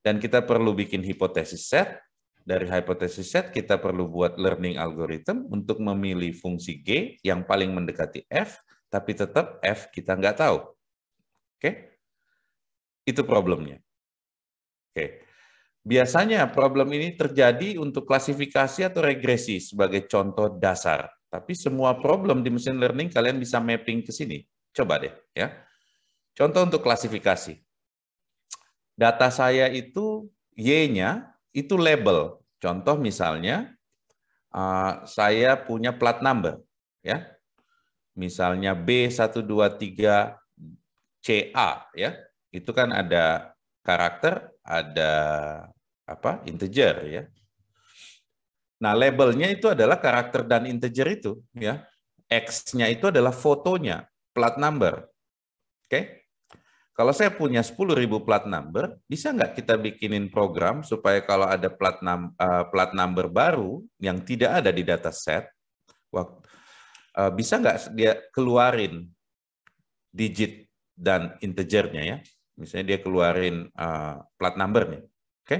Dan kita perlu bikin hipotesis set, dari hipotesis set kita perlu buat learning algorithm untuk memilih fungsi G yang paling mendekati F, tapi tetap F kita nggak tahu. Oke? Okay? Itu problemnya. Oke. Okay. Biasanya problem ini terjadi untuk klasifikasi atau regresi sebagai contoh dasar. Tapi semua problem di machine learning kalian bisa mapping ke sini. Coba deh ya. Contoh untuk klasifikasi. Data saya itu Y-nya itu label. Contoh misalnya eh, saya punya plat number ya misalnya B123CA ya. Itu kan ada karakter, ada apa? integer ya. Nah, labelnya itu adalah karakter dan integer itu ya. X-nya itu adalah fotonya, plat number. Oke? Okay? Kalau saya punya 10.000 plat number, bisa nggak kita bikinin program supaya kalau ada plat, num uh, eh, plat number baru yang tidak ada di dataset, waktu uh, bisa nggak dia keluarin digit dan integernya ya? Misalnya dia keluarin uh, plat nih, oke? Okay?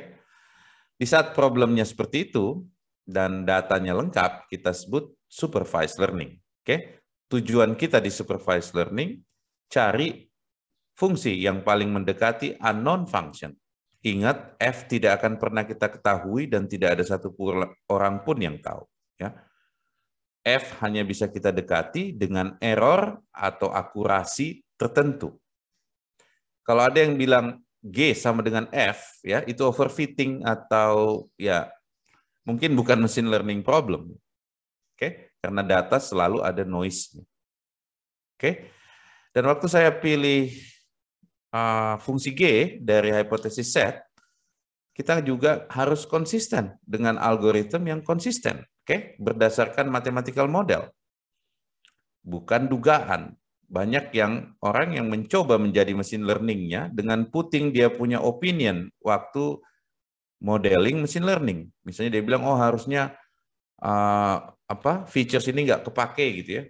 Di saat problemnya seperti itu dan datanya lengkap, kita sebut supervised learning, oke? Okay? Tujuan kita di supervised learning cari fungsi yang paling mendekati unknown function. Ingat, F tidak akan pernah kita ketahui dan tidak ada satu orang pun yang tahu. Ya. F hanya bisa kita dekati dengan error atau akurasi tertentu. Kalau ada yang bilang G sama dengan F, ya itu overfitting atau ya mungkin bukan mesin learning problem. Oke, karena data selalu ada noise Oke. Dan waktu saya pilih uh, fungsi G dari hipotesis set, kita juga harus konsisten dengan algoritma yang konsisten. Oke, okay? berdasarkan mathematical model. Bukan dugaan. Banyak yang orang yang mencoba menjadi mesin learningnya dengan puting dia punya opinion waktu modeling mesin learning. Misalnya dia bilang, oh harusnya uh, apa features ini nggak kepake gitu ya.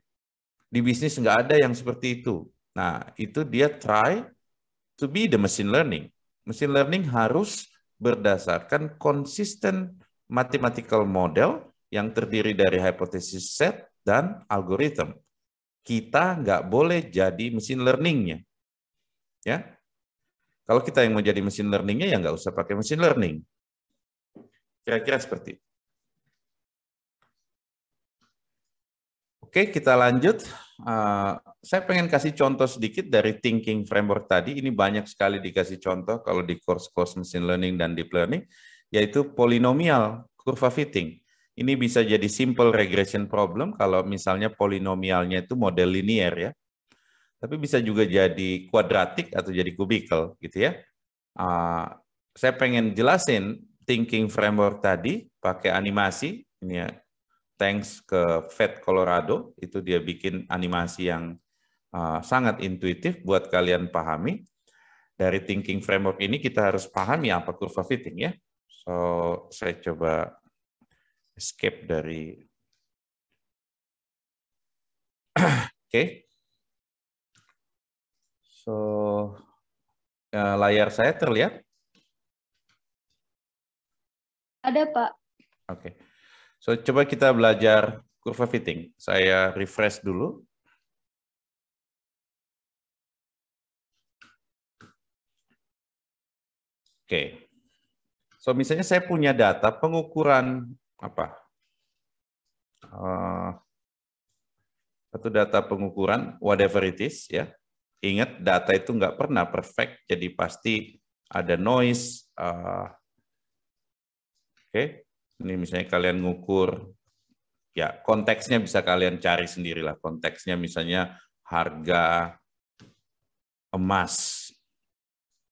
Di bisnis nggak ada yang seperti itu. Nah, itu dia try to be the machine learning. Machine learning harus berdasarkan konsisten mathematical model yang terdiri dari hipotesis set dan algoritma. Kita nggak boleh jadi mesin learningnya. Ya, kalau kita yang mau jadi mesin learningnya ya nggak usah pakai mesin learning. Kira-kira seperti itu. Oke, kita lanjut. Eh, saya pengen kasih contoh sedikit dari thinking framework tadi. Ini banyak sekali dikasih contoh kalau di course-course machine learning dan deep learning, yaitu polinomial kurva fitting. Ini bisa jadi simple regression problem kalau misalnya polinomialnya itu model linear ya. Tapi bisa juga jadi kuadratik atau jadi kubikal gitu ya. Uh, saya pengen jelasin thinking framework tadi pakai animasi. Ini ya, thanks ke Fed Colorado, itu dia bikin animasi yang uh, sangat intuitif buat kalian pahami. Dari thinking framework ini kita harus pahami apa kurva fitting ya. So, saya coba escape dari oke okay. so uh, layar saya terlihat ada pak oke okay. so coba kita belajar kurva fitting saya refresh dulu Oke. Okay. So misalnya saya punya data pengukuran apa uh, satu data pengukuran whatever it is ya ingat data itu nggak pernah perfect jadi pasti ada noise uh, oke okay. ini misalnya kalian ngukur ya konteksnya bisa kalian cari sendirilah konteksnya misalnya harga emas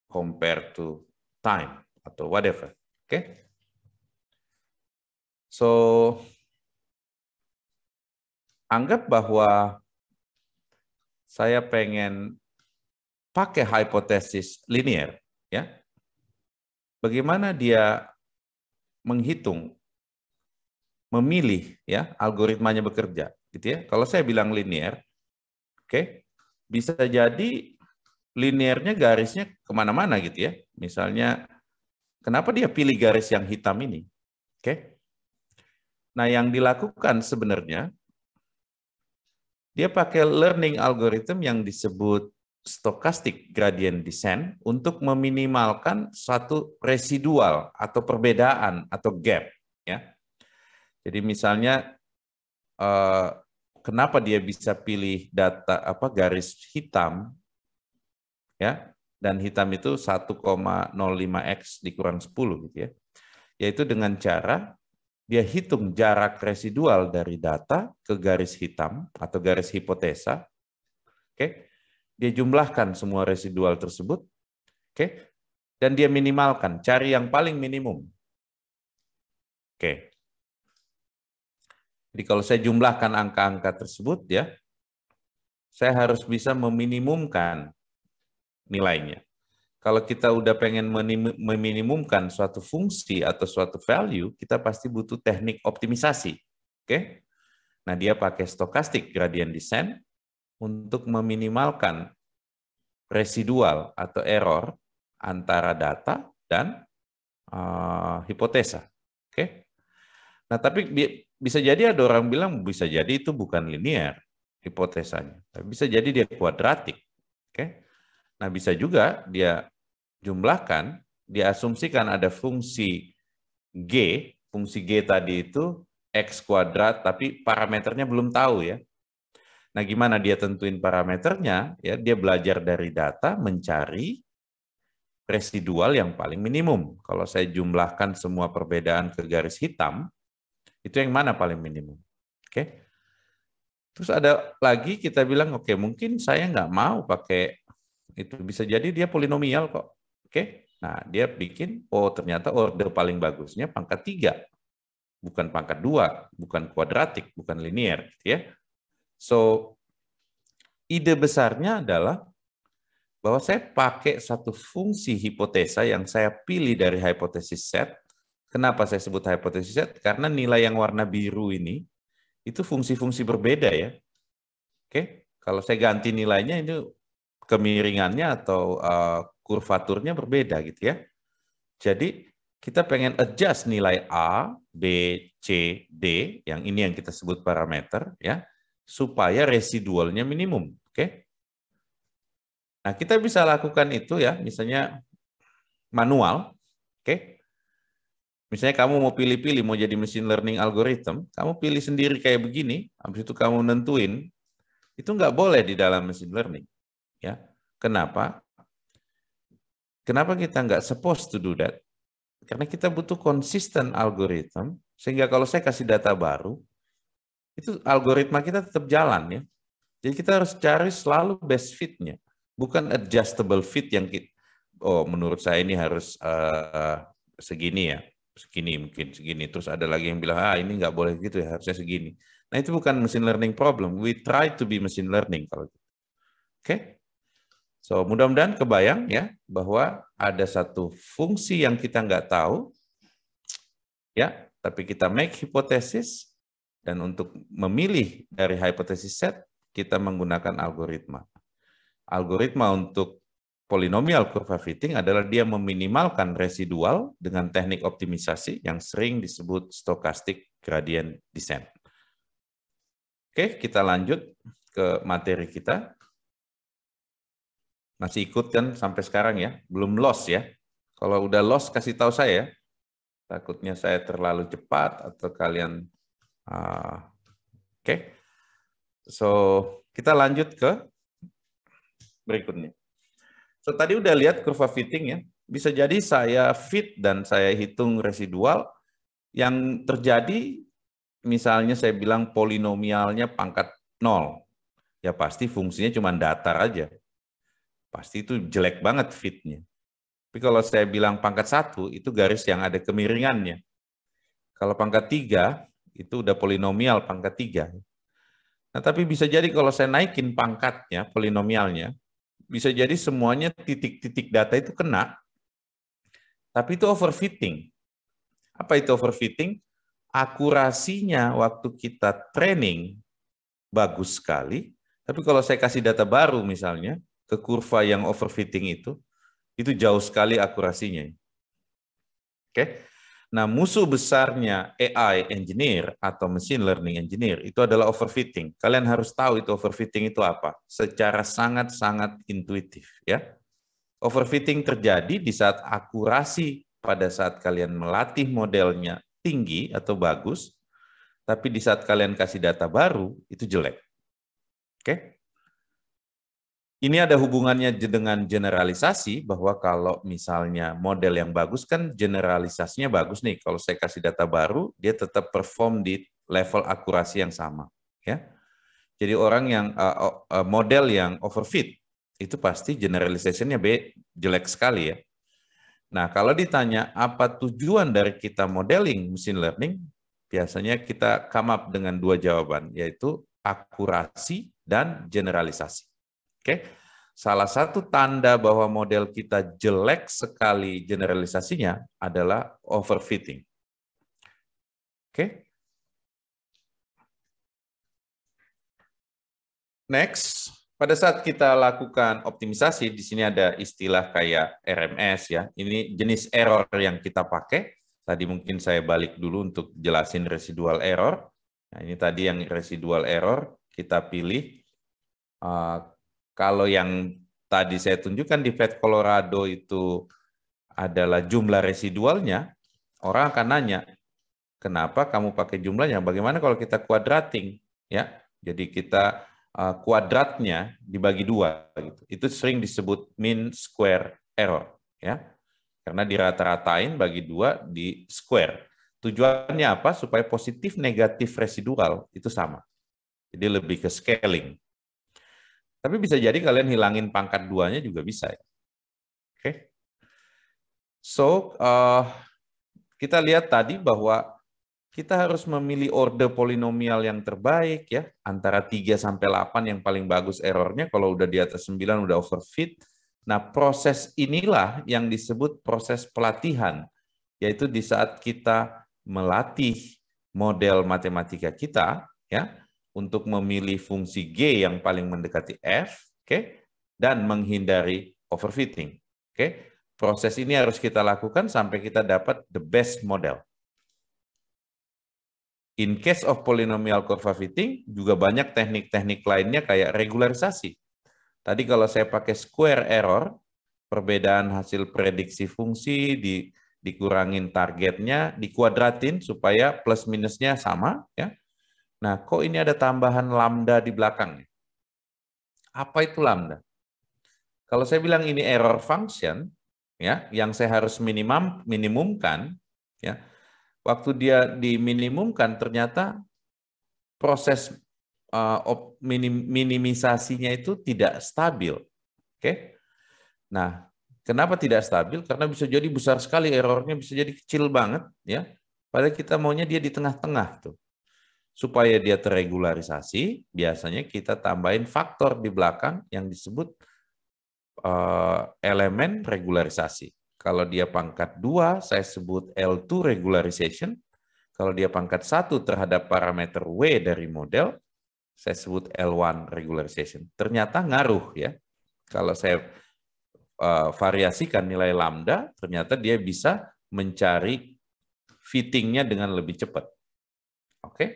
compare to time atau whatever oke okay? So, anggap bahwa saya pengen pakai hipotesis linear, ya. Bagaimana dia menghitung, memilih, ya, algoritmanya bekerja, gitu ya. Kalau saya bilang linear, oke, okay, bisa jadi liniernya garisnya kemana-mana gitu ya. Misalnya, kenapa dia pilih garis yang hitam ini? Oke, okay. Nah, yang dilakukan sebenarnya dia pakai learning algorithm yang disebut stochastic gradient descent untuk meminimalkan suatu residual atau perbedaan atau gap ya. Jadi misalnya eh, kenapa dia bisa pilih data apa garis hitam ya dan hitam itu 1,05x dikurang 10 gitu ya. Yaitu dengan cara dia hitung jarak residual dari data ke garis hitam atau garis hipotesa. Oke. Dia jumlahkan semua residual tersebut. Oke. Dan dia minimalkan, cari yang paling minimum. Oke. Jadi kalau saya jumlahkan angka-angka tersebut ya, saya harus bisa meminimumkan nilainya kalau kita udah pengen meminimumkan suatu fungsi atau suatu value, kita pasti butuh teknik optimisasi. Oke? Okay? Nah, dia pakai stokastik gradient descent untuk meminimalkan residual atau error antara data dan uh, hipotesa. Oke? Okay? Nah, tapi bi bisa jadi ada orang bilang bisa jadi itu bukan linear hipotesanya, tapi bisa jadi dia kuadratik. Oke? Okay? Nah, bisa juga dia jumlahkan, diasumsikan ada fungsi G, fungsi G tadi itu X kuadrat, tapi parameternya belum tahu ya. Nah, gimana dia tentuin parameternya? Ya, dia belajar dari data mencari residual yang paling minimum. Kalau saya jumlahkan semua perbedaan ke garis hitam, itu yang mana paling minimum? Oke. Okay? Terus ada lagi kita bilang, oke okay, mungkin saya nggak mau pakai itu. Bisa jadi dia polinomial kok. Oke? Nah, dia bikin, oh ternyata order paling bagusnya pangkat 3. Bukan pangkat 2, bukan kuadratik, bukan linear, Gitu ya. So, ide besarnya adalah bahwa saya pakai satu fungsi hipotesa yang saya pilih dari hipotesis set. Kenapa saya sebut hipotesis set? Karena nilai yang warna biru ini itu fungsi-fungsi berbeda ya. Oke, kalau saya ganti nilainya itu kemiringannya atau uh, kurvaturnya berbeda gitu ya. Jadi kita pengen adjust nilai A, B, C, D, yang ini yang kita sebut parameter, ya, supaya residualnya minimum. Oke? Okay? Nah, kita bisa lakukan itu ya, misalnya manual. Oke? Okay? Misalnya kamu mau pilih-pilih, mau jadi machine learning algorithm, kamu pilih sendiri kayak begini, habis itu kamu nentuin, itu nggak boleh di dalam machine learning. ya. Kenapa? Kenapa kita nggak supposed to do that? Karena kita butuh konsisten algoritma, sehingga kalau saya kasih data baru, itu algoritma kita tetap jalan ya. Jadi kita harus cari selalu best fit-nya, bukan adjustable fit yang kita, oh menurut saya ini harus uh, segini ya, segini mungkin segini. Terus ada lagi yang bilang ah ini nggak boleh gitu ya harusnya segini. Nah itu bukan machine learning problem. We try to be machine learning kalau gitu. Oke? Okay? So mudah-mudahan kebayang ya bahwa ada satu fungsi yang kita nggak tahu, ya, tapi kita make hipotesis dan untuk memilih dari hipotesis set kita menggunakan algoritma. Algoritma untuk polinomial kurva fitting adalah dia meminimalkan residual dengan teknik optimisasi yang sering disebut stochastic gradient descent. Oke, kita lanjut ke materi kita. Masih ikut kan sampai sekarang ya? Belum loss ya? Kalau udah loss kasih tahu saya. Takutnya saya terlalu cepat atau kalian uh, oke. Okay. So, kita lanjut ke berikutnya. So, tadi udah lihat kurva fitting ya. Bisa jadi saya fit dan saya hitung residual yang terjadi misalnya saya bilang polinomialnya pangkat nol, ya pasti fungsinya cuma datar aja. Pasti itu jelek banget fitnya. Tapi kalau saya bilang pangkat satu, itu garis yang ada kemiringannya. Kalau pangkat tiga, itu udah polinomial pangkat tiga. Nah, tapi bisa jadi kalau saya naikin pangkatnya, polinomialnya, bisa jadi semuanya titik-titik data itu kena, tapi itu overfitting. Apa itu overfitting? Akurasinya waktu kita training bagus sekali, tapi kalau saya kasih data baru misalnya, ke kurva yang overfitting itu, itu jauh sekali akurasinya. Oke. Nah, musuh besarnya AI engineer atau machine learning engineer itu adalah overfitting. Kalian harus tahu itu overfitting itu apa secara sangat-sangat intuitif ya. Overfitting terjadi di saat akurasi pada saat kalian melatih modelnya tinggi atau bagus, tapi di saat kalian kasih data baru itu jelek. Oke? Okay? Ini ada hubungannya dengan generalisasi bahwa kalau misalnya model yang bagus kan generalisasinya bagus nih. Kalau saya kasih data baru, dia tetap perform di level akurasi yang sama, ya. Jadi orang yang uh, uh, model yang overfit itu pasti generalisasinya B jelek sekali ya. Nah, kalau ditanya apa tujuan dari kita modeling machine learning, biasanya kita come up dengan dua jawaban, yaitu akurasi dan generalisasi. Oke. Salah satu tanda bahwa model kita jelek sekali generalisasinya adalah overfitting. Oke. Next, pada saat kita lakukan optimisasi, di sini ada istilah kayak RMS ya. Ini jenis error yang kita pakai. Tadi mungkin saya balik dulu untuk jelasin residual error. Nah, ini tadi yang residual error kita pilih uh, kalau yang tadi saya tunjukkan di Fed Colorado itu adalah jumlah residualnya, orang akan nanya, kenapa kamu pakai jumlahnya? Bagaimana kalau kita kuadrating? Ya, jadi kita uh, kuadratnya dibagi dua. Gitu. Itu sering disebut mean square error. Ya, karena dirata-ratain bagi dua di square. Tujuannya apa? Supaya positif negatif residual itu sama. Jadi lebih ke scaling. Tapi bisa jadi kalian hilangin pangkat duanya juga bisa ya. Oke. Okay. So, uh, kita lihat tadi bahwa kita harus memilih order polinomial yang terbaik ya, antara 3 sampai 8 yang paling bagus errornya, kalau udah di atas 9 udah overfit. Nah, proses inilah yang disebut proses pelatihan, yaitu di saat kita melatih model matematika kita ya untuk memilih fungsi G yang paling mendekati F, oke, okay? dan menghindari overfitting. Oke, okay? proses ini harus kita lakukan sampai kita dapat the best model. In case of polynomial curve fitting, juga banyak teknik-teknik lainnya kayak regularisasi. Tadi kalau saya pakai square error, perbedaan hasil prediksi fungsi di dikurangin targetnya, dikuadratin supaya plus minusnya sama, ya Nah, kok ini ada tambahan lambda di belakangnya? Apa itu lambda? Kalau saya bilang ini error function, ya, yang saya harus minimum minimumkan, ya. Waktu dia diminimumkan ternyata proses uh, op, minim, minimisasinya itu tidak stabil. Oke. Okay? Nah, kenapa tidak stabil? Karena bisa jadi besar sekali errornya, bisa jadi kecil banget, ya. Padahal kita maunya dia di tengah-tengah tuh. Supaya dia terregularisasi, biasanya kita tambahin faktor di belakang yang disebut eh, elemen regularisasi. Kalau dia pangkat 2, saya sebut L2 regularization. Kalau dia pangkat 1 terhadap parameter W dari model, saya sebut L1 regularization. Ternyata ngaruh ya. Kalau saya eh, variasikan nilai lambda, ternyata dia bisa mencari fittingnya dengan lebih cepat. Oke? Okay?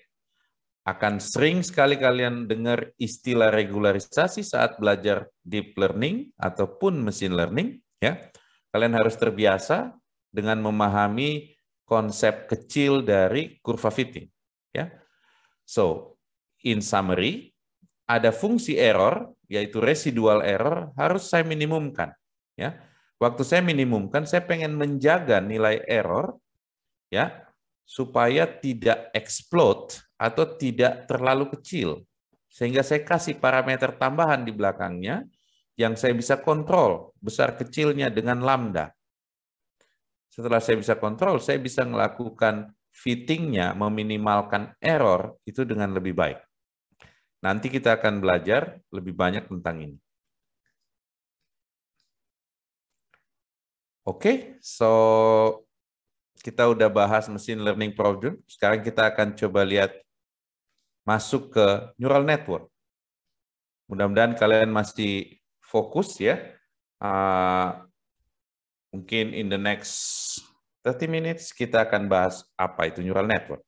akan sering sekali kalian dengar istilah regularisasi saat belajar deep learning ataupun machine learning ya. Kalian harus terbiasa dengan memahami konsep kecil dari kurva fitting ya. So, in summary, ada fungsi error yaitu residual error harus saya minimumkan ya. Waktu saya minimumkan saya pengen menjaga nilai error ya supaya tidak explode atau tidak terlalu kecil. Sehingga saya kasih parameter tambahan di belakangnya yang saya bisa kontrol besar kecilnya dengan lambda. Setelah saya bisa kontrol, saya bisa melakukan fittingnya meminimalkan error itu dengan lebih baik. Nanti kita akan belajar lebih banyak tentang ini. Oke, okay, so kita udah bahas mesin learning problem. Sekarang kita akan coba lihat masuk ke neural network. Mudah-mudahan kalian masih fokus ya. Uh, mungkin in the next 30 minutes kita akan bahas apa itu neural network.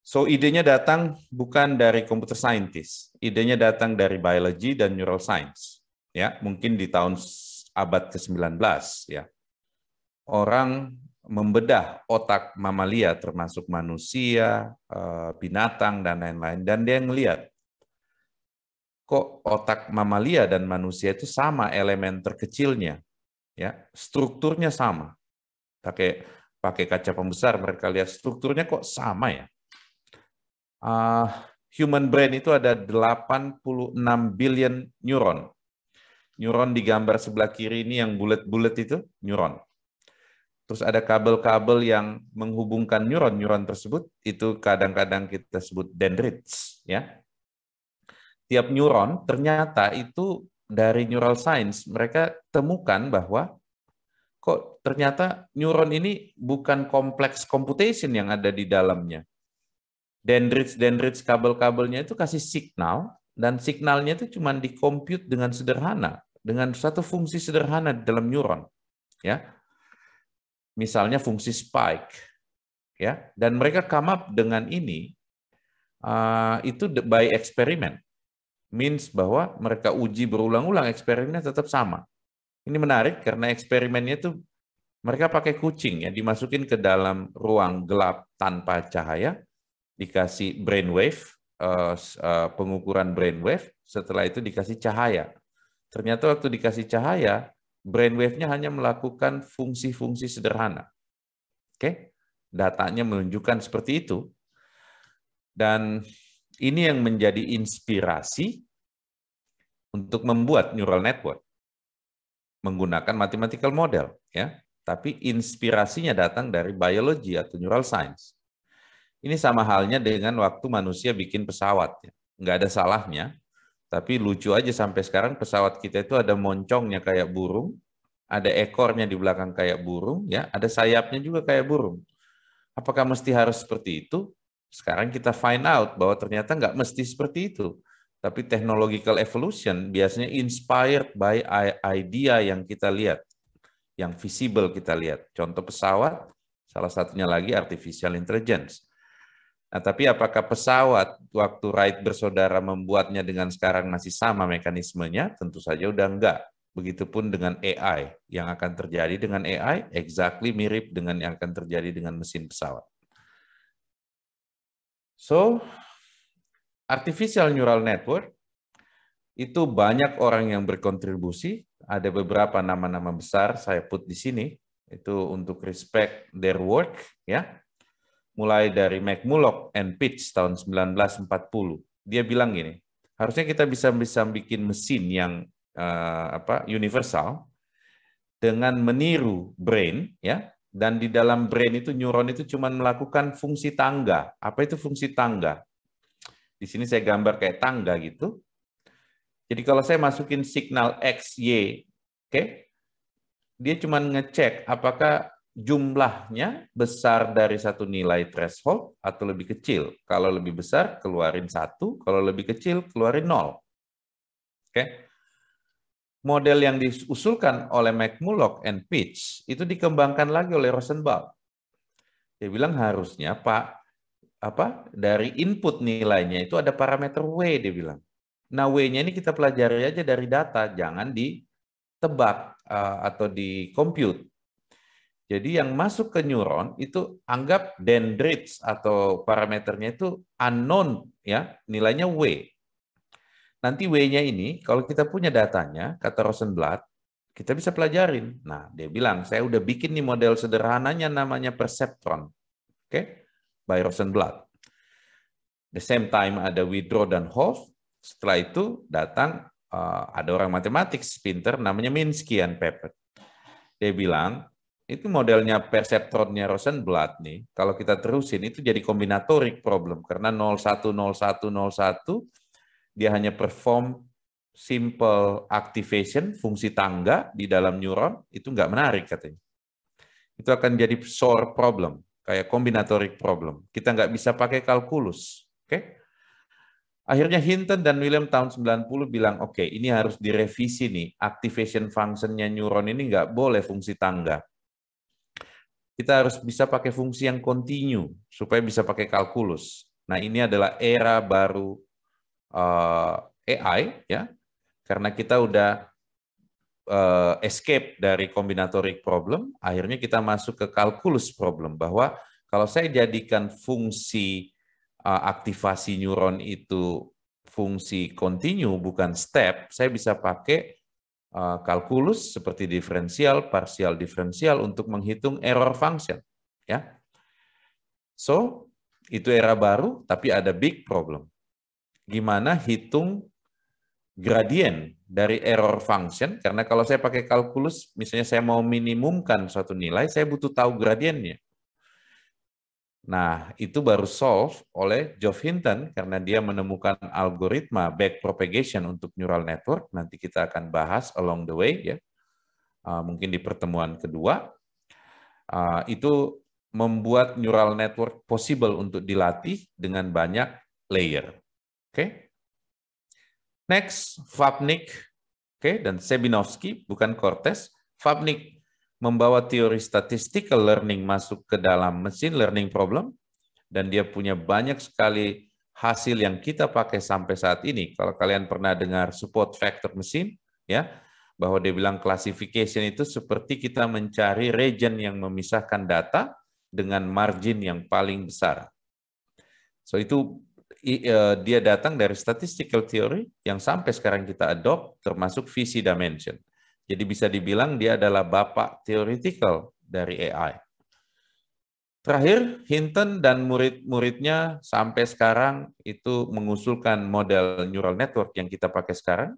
So idenya datang bukan dari computer scientist, idenya datang dari biology dan neural science. Ya, mungkin di tahun abad ke-19 ya. Orang membedah otak mamalia termasuk manusia, eh, binatang dan lain-lain dan dia ngelihat kok otak mamalia dan manusia itu sama elemen terkecilnya ya strukturnya sama pakai pakai kaca pembesar mereka lihat strukturnya kok sama ya uh, human brain itu ada 86 billion neuron neuron di gambar sebelah kiri ini yang bulat-bulat itu neuron terus ada kabel-kabel yang menghubungkan neuron-neuron tersebut itu kadang-kadang kita sebut dendrites ya. Tiap neuron ternyata itu dari neural science mereka temukan bahwa kok ternyata neuron ini bukan kompleks computation yang ada di dalamnya. Dendrites-dendrites kabel-kabelnya itu kasih signal dan signalnya itu cuma dikompute dengan sederhana dengan satu fungsi sederhana di dalam neuron ya misalnya fungsi spike, ya, dan mereka come up dengan ini uh, itu by eksperimen, means bahwa mereka uji berulang-ulang eksperimennya tetap sama. Ini menarik karena eksperimennya itu mereka pakai kucing ya, dimasukin ke dalam ruang gelap tanpa cahaya, dikasih brainwave, uh, eh, uh, eh, pengukuran brainwave, setelah itu dikasih cahaya. Ternyata waktu dikasih cahaya, brainwave-nya hanya melakukan fungsi-fungsi sederhana. Oke? Datanya menunjukkan seperti itu. Dan ini yang menjadi inspirasi untuk membuat neural network menggunakan mathematical model ya tapi inspirasinya datang dari biologi atau neural science ini sama halnya dengan waktu manusia bikin pesawat ya. nggak ada salahnya tapi lucu aja sampai sekarang pesawat kita itu ada moncongnya kayak burung, ada ekornya di belakang kayak burung, ya, ada sayapnya juga kayak burung. Apakah mesti harus seperti itu? Sekarang kita find out bahwa ternyata nggak mesti seperti itu. Tapi technological evolution biasanya inspired by idea yang kita lihat, yang visible kita lihat. Contoh pesawat, salah satunya lagi artificial intelligence Nah, tapi apakah pesawat waktu Wright bersaudara membuatnya dengan sekarang masih sama mekanismenya? Tentu saja udah enggak. Begitupun dengan AI. Yang akan terjadi dengan AI exactly mirip dengan yang akan terjadi dengan mesin pesawat. So, artificial neural network itu banyak orang yang berkontribusi. Ada beberapa nama-nama besar saya put di sini. Itu untuk respect their work ya mulai dari McMullock and Pitch tahun 1940. Dia bilang gini, harusnya kita bisa bisa bikin mesin yang uh, apa universal dengan meniru brain ya dan di dalam brain itu neuron itu cuma melakukan fungsi tangga. Apa itu fungsi tangga? Di sini saya gambar kayak tangga gitu. Jadi kalau saya masukin signal X, Y, oke, okay, dia cuma ngecek apakah jumlahnya besar dari satu nilai threshold atau lebih kecil. Kalau lebih besar, keluarin satu. Kalau lebih kecil, keluarin nol. Oke. Okay? Model yang diusulkan oleh McMullock and Pitch itu dikembangkan lagi oleh Rosenbaum. Dia bilang harusnya Pak apa dari input nilainya itu ada parameter W dia bilang. Nah W-nya ini kita pelajari aja dari data, jangan ditebak uh, atau di compute jadi yang masuk ke neuron itu anggap dendrites atau parameternya itu unknown ya, nilainya W. Nanti W-nya ini kalau kita punya datanya, kata Rosenblatt, kita bisa pelajarin. Nah, dia bilang, saya udah bikin nih model sederhananya namanya perceptron. Oke? Okay? By Rosenblatt. The same time ada withdraw dan Hoff. Setelah itu datang eh, ada orang matematik pinter namanya Minsky and Dia bilang, itu modelnya perceptronnya Rosenblatt nih, kalau kita terusin itu jadi kombinatorik problem karena 010101 dia hanya perform simple activation fungsi tangga di dalam neuron itu nggak menarik katanya. Itu akan jadi sore problem, kayak kombinatorik problem. Kita nggak bisa pakai kalkulus, oke? Okay? Akhirnya Hinton dan William tahun 90 bilang, oke okay, ini harus direvisi nih, activation function-nya neuron ini nggak boleh fungsi tangga kita harus bisa pakai fungsi yang kontinu supaya bisa pakai kalkulus. Nah, ini adalah era baru uh, eh, AI ya. Karena kita udah uh, escape dari kombinatorik problem, akhirnya kita masuk ke kalkulus problem bahwa kalau saya jadikan fungsi uh, aktivasi neuron itu fungsi kontinu bukan step, saya bisa pakai Eh, kalkulus seperti diferensial, parsial diferensial untuk menghitung error function, ya. So, itu era baru tapi ada big problem. Gimana hitung gradien dari error function karena kalau saya pakai kalkulus misalnya saya mau minimumkan suatu nilai, saya butuh tahu gradiennya. Nah, itu baru solve oleh Geoff Hinton karena dia menemukan algoritma backpropagation untuk neural network. Nanti kita akan bahas along the way ya. Ah, mungkin di pertemuan kedua. Ah, itu membuat neural network possible untuk dilatih dengan banyak layer. Oke. Okay? Next, Fabnik, oke okay, dan Sebinowski bukan Cortez, Fabnik membawa teori statistical learning masuk ke dalam mesin learning problem, dan dia punya banyak sekali hasil yang kita pakai sampai saat ini. Kalau kalian pernah dengar support factor mesin, ya, bahwa dia bilang classification itu seperti kita mencari region yang memisahkan data dengan margin yang paling besar. So itu e, dia datang dari statistical theory yang sampai sekarang kita adopt termasuk visi dimension. Jadi bisa dibilang dia adalah bapak theoretical dari AI. Terakhir, Hinton dan murid-muridnya sampai sekarang itu mengusulkan model neural network yang kita pakai sekarang,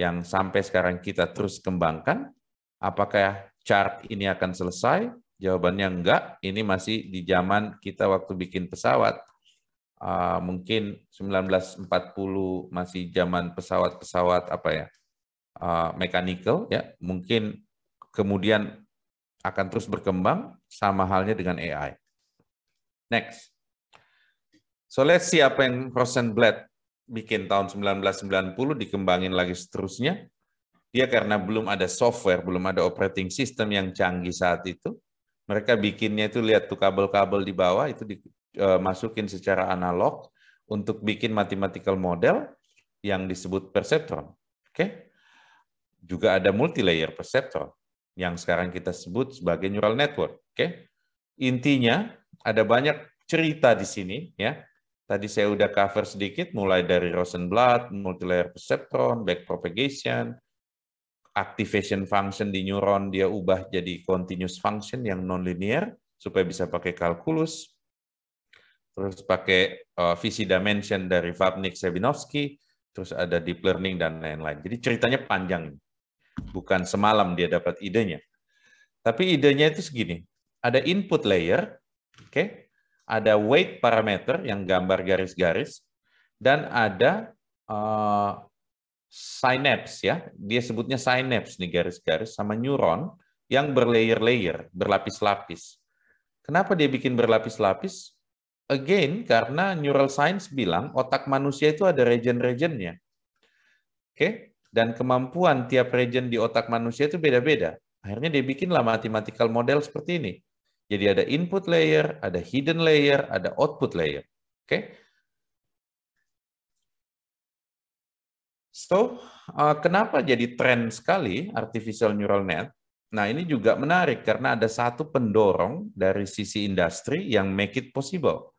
yang sampai sekarang kita terus kembangkan. Apakah chart ini akan selesai? Jawabannya enggak, ini masih di zaman kita waktu bikin pesawat. Uh, mungkin 1940 masih zaman pesawat-pesawat apa ya, uh, mechanical ya mungkin kemudian akan terus berkembang sama halnya dengan AI. Next. So let's see apa yang Rosenblatt bikin tahun 1990 dikembangin lagi seterusnya. Dia karena belum ada software, belum ada operating system yang canggih saat itu. Mereka bikinnya itu lihat tuh kabel-kabel di bawah itu dimasukin eh, secara analog untuk bikin mathematical model yang disebut perceptron. Oke. Okay? juga ada multilayer perceptron yang sekarang kita sebut sebagai neural network. Oke, okay? intinya ada banyak cerita di sini ya. Tadi saya udah cover sedikit, mulai dari Rosenblatt, multilayer perceptron, backpropagation, activation function di neuron dia ubah jadi continuous function yang nonlinear supaya bisa pakai kalkulus. Terus pakai uh, visi dimension dari Vapnik Sabinowski, terus ada deep learning dan lain-lain. Jadi ceritanya panjang. Bukan semalam dia dapat idenya. Tapi idenya itu segini. Ada input layer, oke? Okay? Ada weight parameter yang gambar garis-garis dan ada uh, synapse ya. Dia sebutnya synapse nih garis-garis sama neuron yang berlayer-layer, berlapis-lapis. Kenapa dia bikin berlapis-lapis? Again, karena neural science bilang otak manusia itu ada region-regionnya. Oke, okay? dan kemampuan tiap region di otak manusia itu beda-beda. Akhirnya dia bikinlah mathematical model seperti ini. Jadi ada input layer, ada hidden layer, ada output layer. Oke? Okay? So, uh, kenapa jadi tren sekali artificial neural net? Nah, ini juga menarik karena ada satu pendorong dari sisi industri yang make it possible.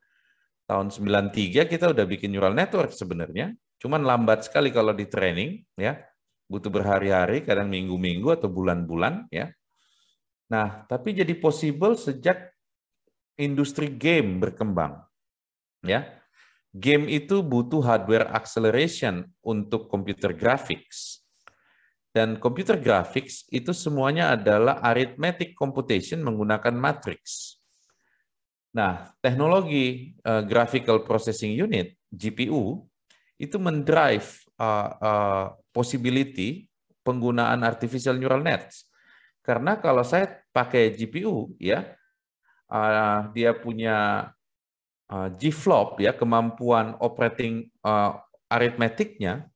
Tahun 93 kita udah bikin neural network sebenarnya, Cuman lambat sekali kalau di training, ya butuh berhari-hari, kadang minggu-minggu atau bulan-bulan, ya. Nah, tapi jadi possible sejak industri game berkembang, ya. Game itu butuh hardware acceleration untuk computer graphics. Dan computer graphics itu semuanya adalah arithmetic computation menggunakan matrix. Nah, teknologi uh, graphical processing unit (GPU) itu mendrive uh, uh, possibility penggunaan artificial neural nets. Karena kalau saya pakai GPU ya, uh, dia punya uh, G-flop ya, kemampuan operating uh, aritmetiknya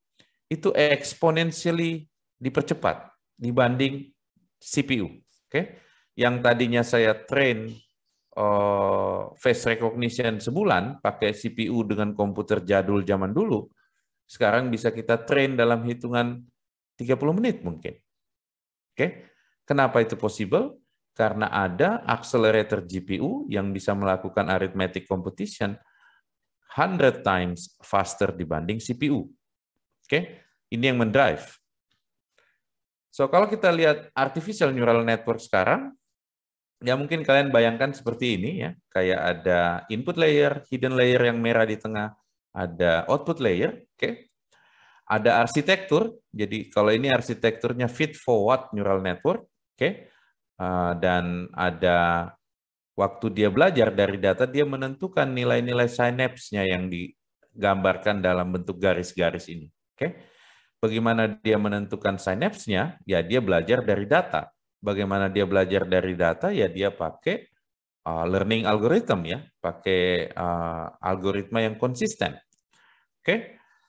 itu exponentially dipercepat dibanding CPU. Oke. Okay? Yang tadinya saya train uh, face recognition sebulan pakai CPU dengan komputer jadul zaman dulu, sekarang bisa kita train dalam hitungan 30 menit mungkin. Oke. Kenapa itu possible? Karena ada accelerator GPU yang bisa melakukan arithmetic competition 100 times faster dibanding CPU. Oke. Ini yang mendrive. So kalau kita lihat artificial neural network sekarang, ya mungkin kalian bayangkan seperti ini ya, kayak ada input layer, hidden layer yang merah di tengah, ada output layer, oke. Okay. Ada arsitektur, jadi kalau ini arsitekturnya fit forward neural network, oke. Okay. Uh, eh, dan ada waktu dia belajar dari data, dia menentukan nilai-nilai sinapsnya yang digambarkan dalam bentuk garis-garis ini, oke. Okay. Bagaimana dia menentukan sinapsnya? Ya dia belajar dari data. Bagaimana dia belajar dari data? Ya dia pakai Uh, learning algorithm ya, pakai uh, algoritma yang konsisten. Oke, okay?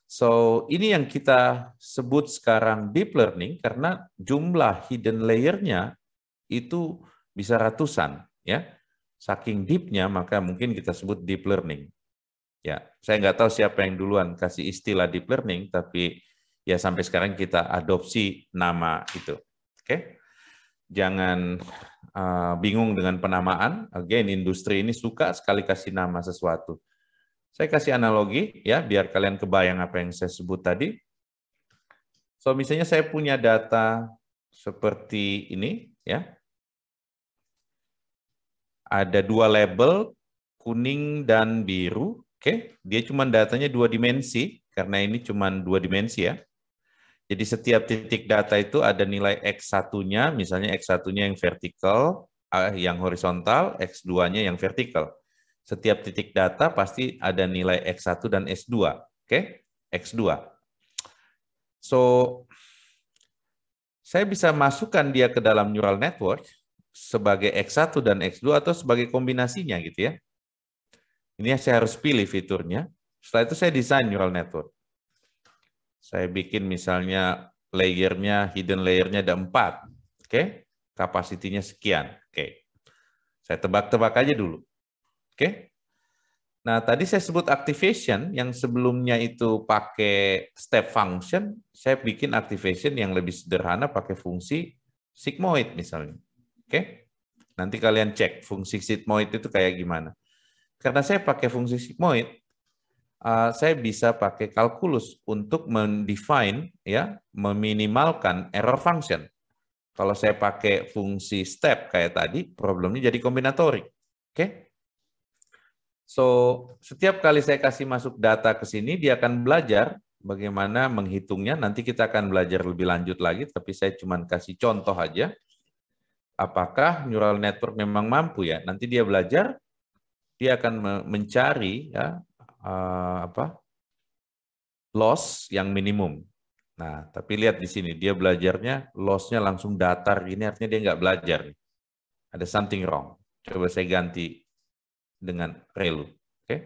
so ini yang kita sebut sekarang deep learning karena jumlah hidden layernya itu bisa ratusan ya. Saking deepnya maka mungkin kita sebut deep learning. Ya, saya nggak tahu siapa yang duluan kasih istilah deep learning, tapi ya sampai sekarang kita adopsi nama itu. Oke, okay? jangan Ah, bingung dengan penamaan. Again, industri ini suka sekali kasih nama sesuatu. Saya kasih analogi ya, biar kalian kebayang apa yang saya sebut tadi. So, misalnya saya punya data seperti ini ya. Ada dua label kuning dan biru, oke? Okay? Dia cuma datanya dua dimensi karena ini cuma dua dimensi ya. Jadi setiap titik data itu ada nilai X1-nya, misalnya X1-nya yang vertikal, yang horizontal, X2-nya yang vertikal. Setiap titik data pasti ada nilai X1 dan S2. Oke? Okay? X2. So, saya bisa masukkan dia ke dalam neural network sebagai X1 dan X2 atau sebagai kombinasinya gitu ya. Ini saya harus pilih fiturnya. Setelah itu saya desain neural network. Saya bikin misalnya layernya, hidden layernya ada empat. Oke, okay? kapasitinya sekian. Oke, okay. saya tebak-tebak aja dulu. Oke. Okay? Nah, tadi saya sebut activation yang sebelumnya itu pakai step function, saya bikin activation yang lebih sederhana pakai fungsi sigmoid misalnya. Oke? Okay? Nanti kalian cek fungsi sigmoid itu kayak gimana. Karena saya pakai fungsi sigmoid, uh, saya bisa pakai kalkulus untuk mendefine ya meminimalkan error function. Kalau saya pakai fungsi step kayak tadi, problemnya jadi kombinatorik. Oke? Okay? So, setiap kali saya kasih masuk data ke sini, dia akan belajar bagaimana menghitungnya. Nanti kita akan belajar lebih lanjut lagi, tapi saya cuma kasih contoh aja. Apakah neural network memang mampu ya? Nanti dia belajar, dia akan mencari ya, uh, apa loss yang minimum. Nah, tapi lihat di sini dia belajarnya lossnya langsung datar ini artinya dia nggak belajar. Ada something wrong. Coba saya ganti dengan relu. Oke? Okay?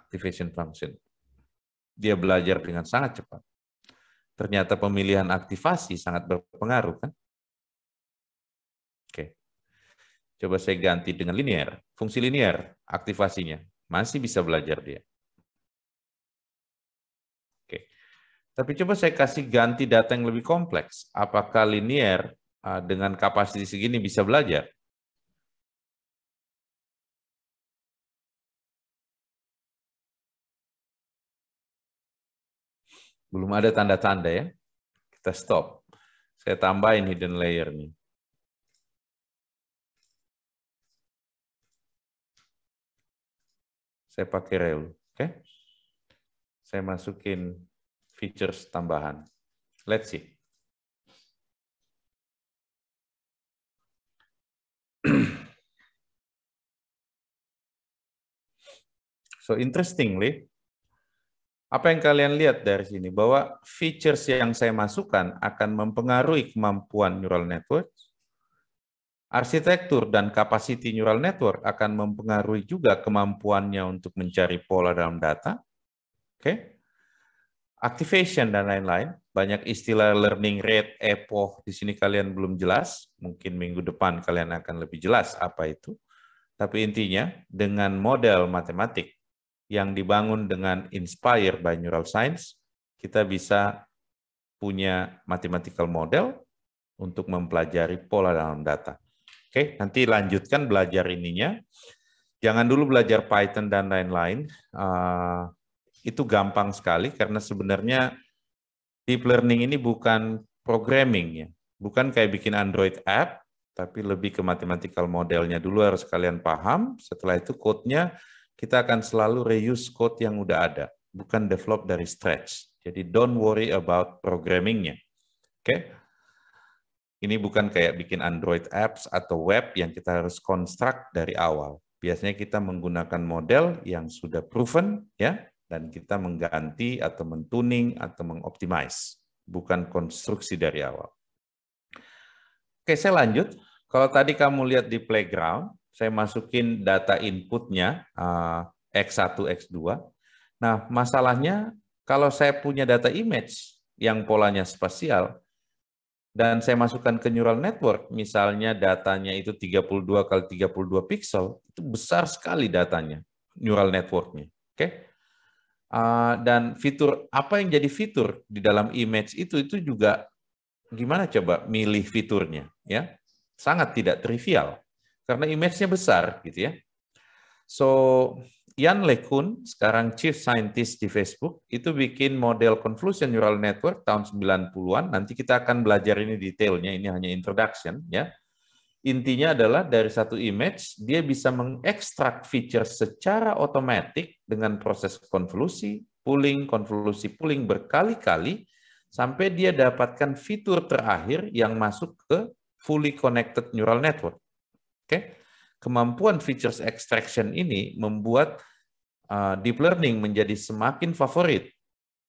Activation function. Dia belajar dengan sangat cepat. Ternyata pemilihan aktivasi sangat berpengaruh kan? Oke. Okay. Coba saya ganti dengan linear, fungsi linear aktivasinya. Masih bisa belajar dia. Oke. Tapi coba saya kasih ganti data yang lebih kompleks. Apakah linear eh, dengan kapasitas segini bisa belajar? Belum ada tanda-tanda ya. Kita stop. Saya tambahin hidden layer nih. Saya pakai rel. Oke? Saya masukin features tambahan. Let's see. So interestingly, apa yang kalian lihat dari sini? Bahwa features yang saya masukkan akan mempengaruhi kemampuan neural network Arsitektur dan kapasiti neural network akan mempengaruhi juga kemampuannya untuk mencari pola dalam data. Oke. Okay? Activation dan lain-lain. Banyak istilah learning rate, epoch. Di sini kalian belum jelas. Mungkin minggu depan kalian akan lebih jelas apa itu. Tapi intinya dengan model matematik yang dibangun dengan inspired by neural science, kita bisa punya mathematical model untuk mempelajari pola dalam data. Oke, nanti lanjutkan belajar ininya. Jangan dulu belajar Python dan lain-lain. Uh, itu gampang sekali karena sebenarnya deep learning ini bukan programming ya. Bukan kayak bikin Android app, tapi lebih ke mathematical modelnya dulu harus kalian paham. Setelah itu code-nya kita akan selalu reuse code yang udah ada, bukan develop dari scratch. Jadi don't worry about programmingnya. Oke. Okay? Ini bukan kayak bikin Android apps atau web yang kita harus construct dari awal. Biasanya kita menggunakan model yang sudah proven ya dan kita mengganti atau mentuning atau mengoptimize, bukan konstruksi dari awal. Oke, saya lanjut. Kalau tadi kamu lihat di playground, saya masukin data inputnya X1, eh, X2. Nah, masalahnya kalau saya punya data image yang polanya spasial, dan saya masukkan ke neural network, misalnya datanya itu 32 kali 32 pixel, itu besar sekali datanya, neural networknya. Oke? Okay? Uh, dan fitur apa yang jadi fitur di dalam image itu itu juga gimana coba milih fiturnya ya sangat tidak trivial karena image-nya besar gitu ya so Ian LeCun, sekarang Chief Scientist di Facebook, itu bikin model Convolution Neural Network tahun 90-an. Nanti kita akan belajar ini detailnya, ini hanya introduction. ya. Intinya adalah dari satu image, dia bisa mengekstrak feature secara otomatis dengan proses konvolusi, pooling, konvolusi, pooling berkali-kali, sampai dia dapatkan fitur terakhir yang masuk ke fully connected neural network. Oke. Okay? kemampuan features extraction ini membuat uh, deep learning menjadi semakin favorit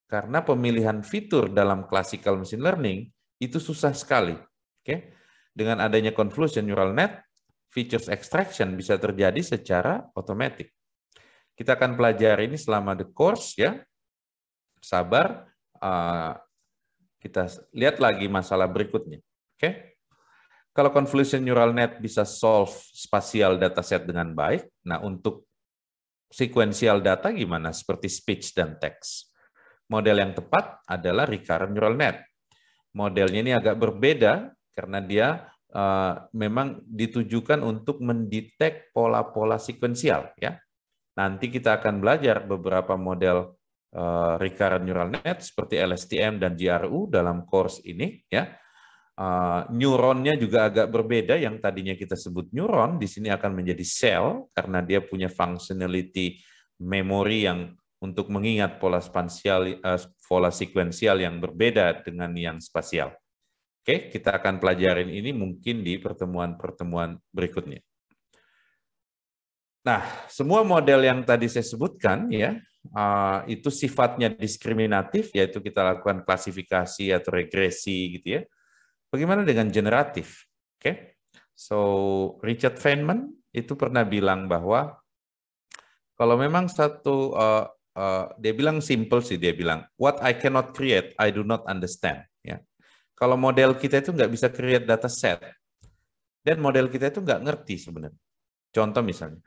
karena pemilihan fitur dalam classical machine learning itu susah sekali. Oke. Okay? Dengan adanya convolution neural net, features extraction bisa terjadi secara otomatis. Kita akan pelajari ini selama the course ya. Sabar, uh, kita lihat lagi masalah berikutnya. Oke. Okay? Kalau convolution neural net bisa solve spatial dataset dengan baik, nah untuk sekuensial data gimana? Seperti speech dan teks. Model yang tepat adalah recurrent neural net. Modelnya ini agak berbeda karena dia uh, memang ditujukan untuk mendetek pola-pola sekuensial. Ya, nanti kita akan belajar beberapa model uh, recurrent neural net seperti LSTM dan GRU dalam course ini. Ya, Eh, neuronnya juga agak berbeda yang tadinya kita sebut neuron di sini akan menjadi sel karena dia punya functionality memori yang untuk mengingat pola spasial eh, pola sekuensial yang berbeda dengan yang spasial. Oke, kita akan pelajarin ini mungkin di pertemuan-pertemuan berikutnya. Nah, semua model yang tadi saya sebutkan ya, uh, itu sifatnya diskriminatif yaitu kita lakukan klasifikasi atau regresi gitu ya Bagaimana dengan generatif? Oke. Okay? So, Richard Feynman itu pernah bilang bahwa kalau memang satu uh, uh, dia bilang simple sih dia bilang what I cannot create I do not understand ya. Kalau model kita itu nggak bisa create data set dan model kita itu nggak ngerti sebenarnya. Contoh misalnya,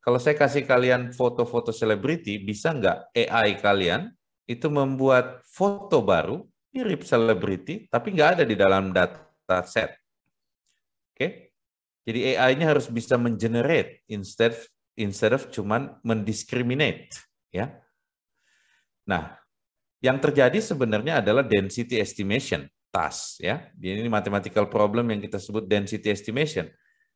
kalau saya kasih kalian foto-foto selebriti, bisa nggak AI kalian itu membuat foto baru mirip selebriti, tapi nggak ada di dalam data set. Oke? Okay? Jadi AI-nya harus bisa mengenerate instead instead of cuman mendiskriminate, ya. Nah, yang terjadi sebenarnya adalah density estimation, TAS, ya. Ini mathematical problem yang kita sebut density estimation,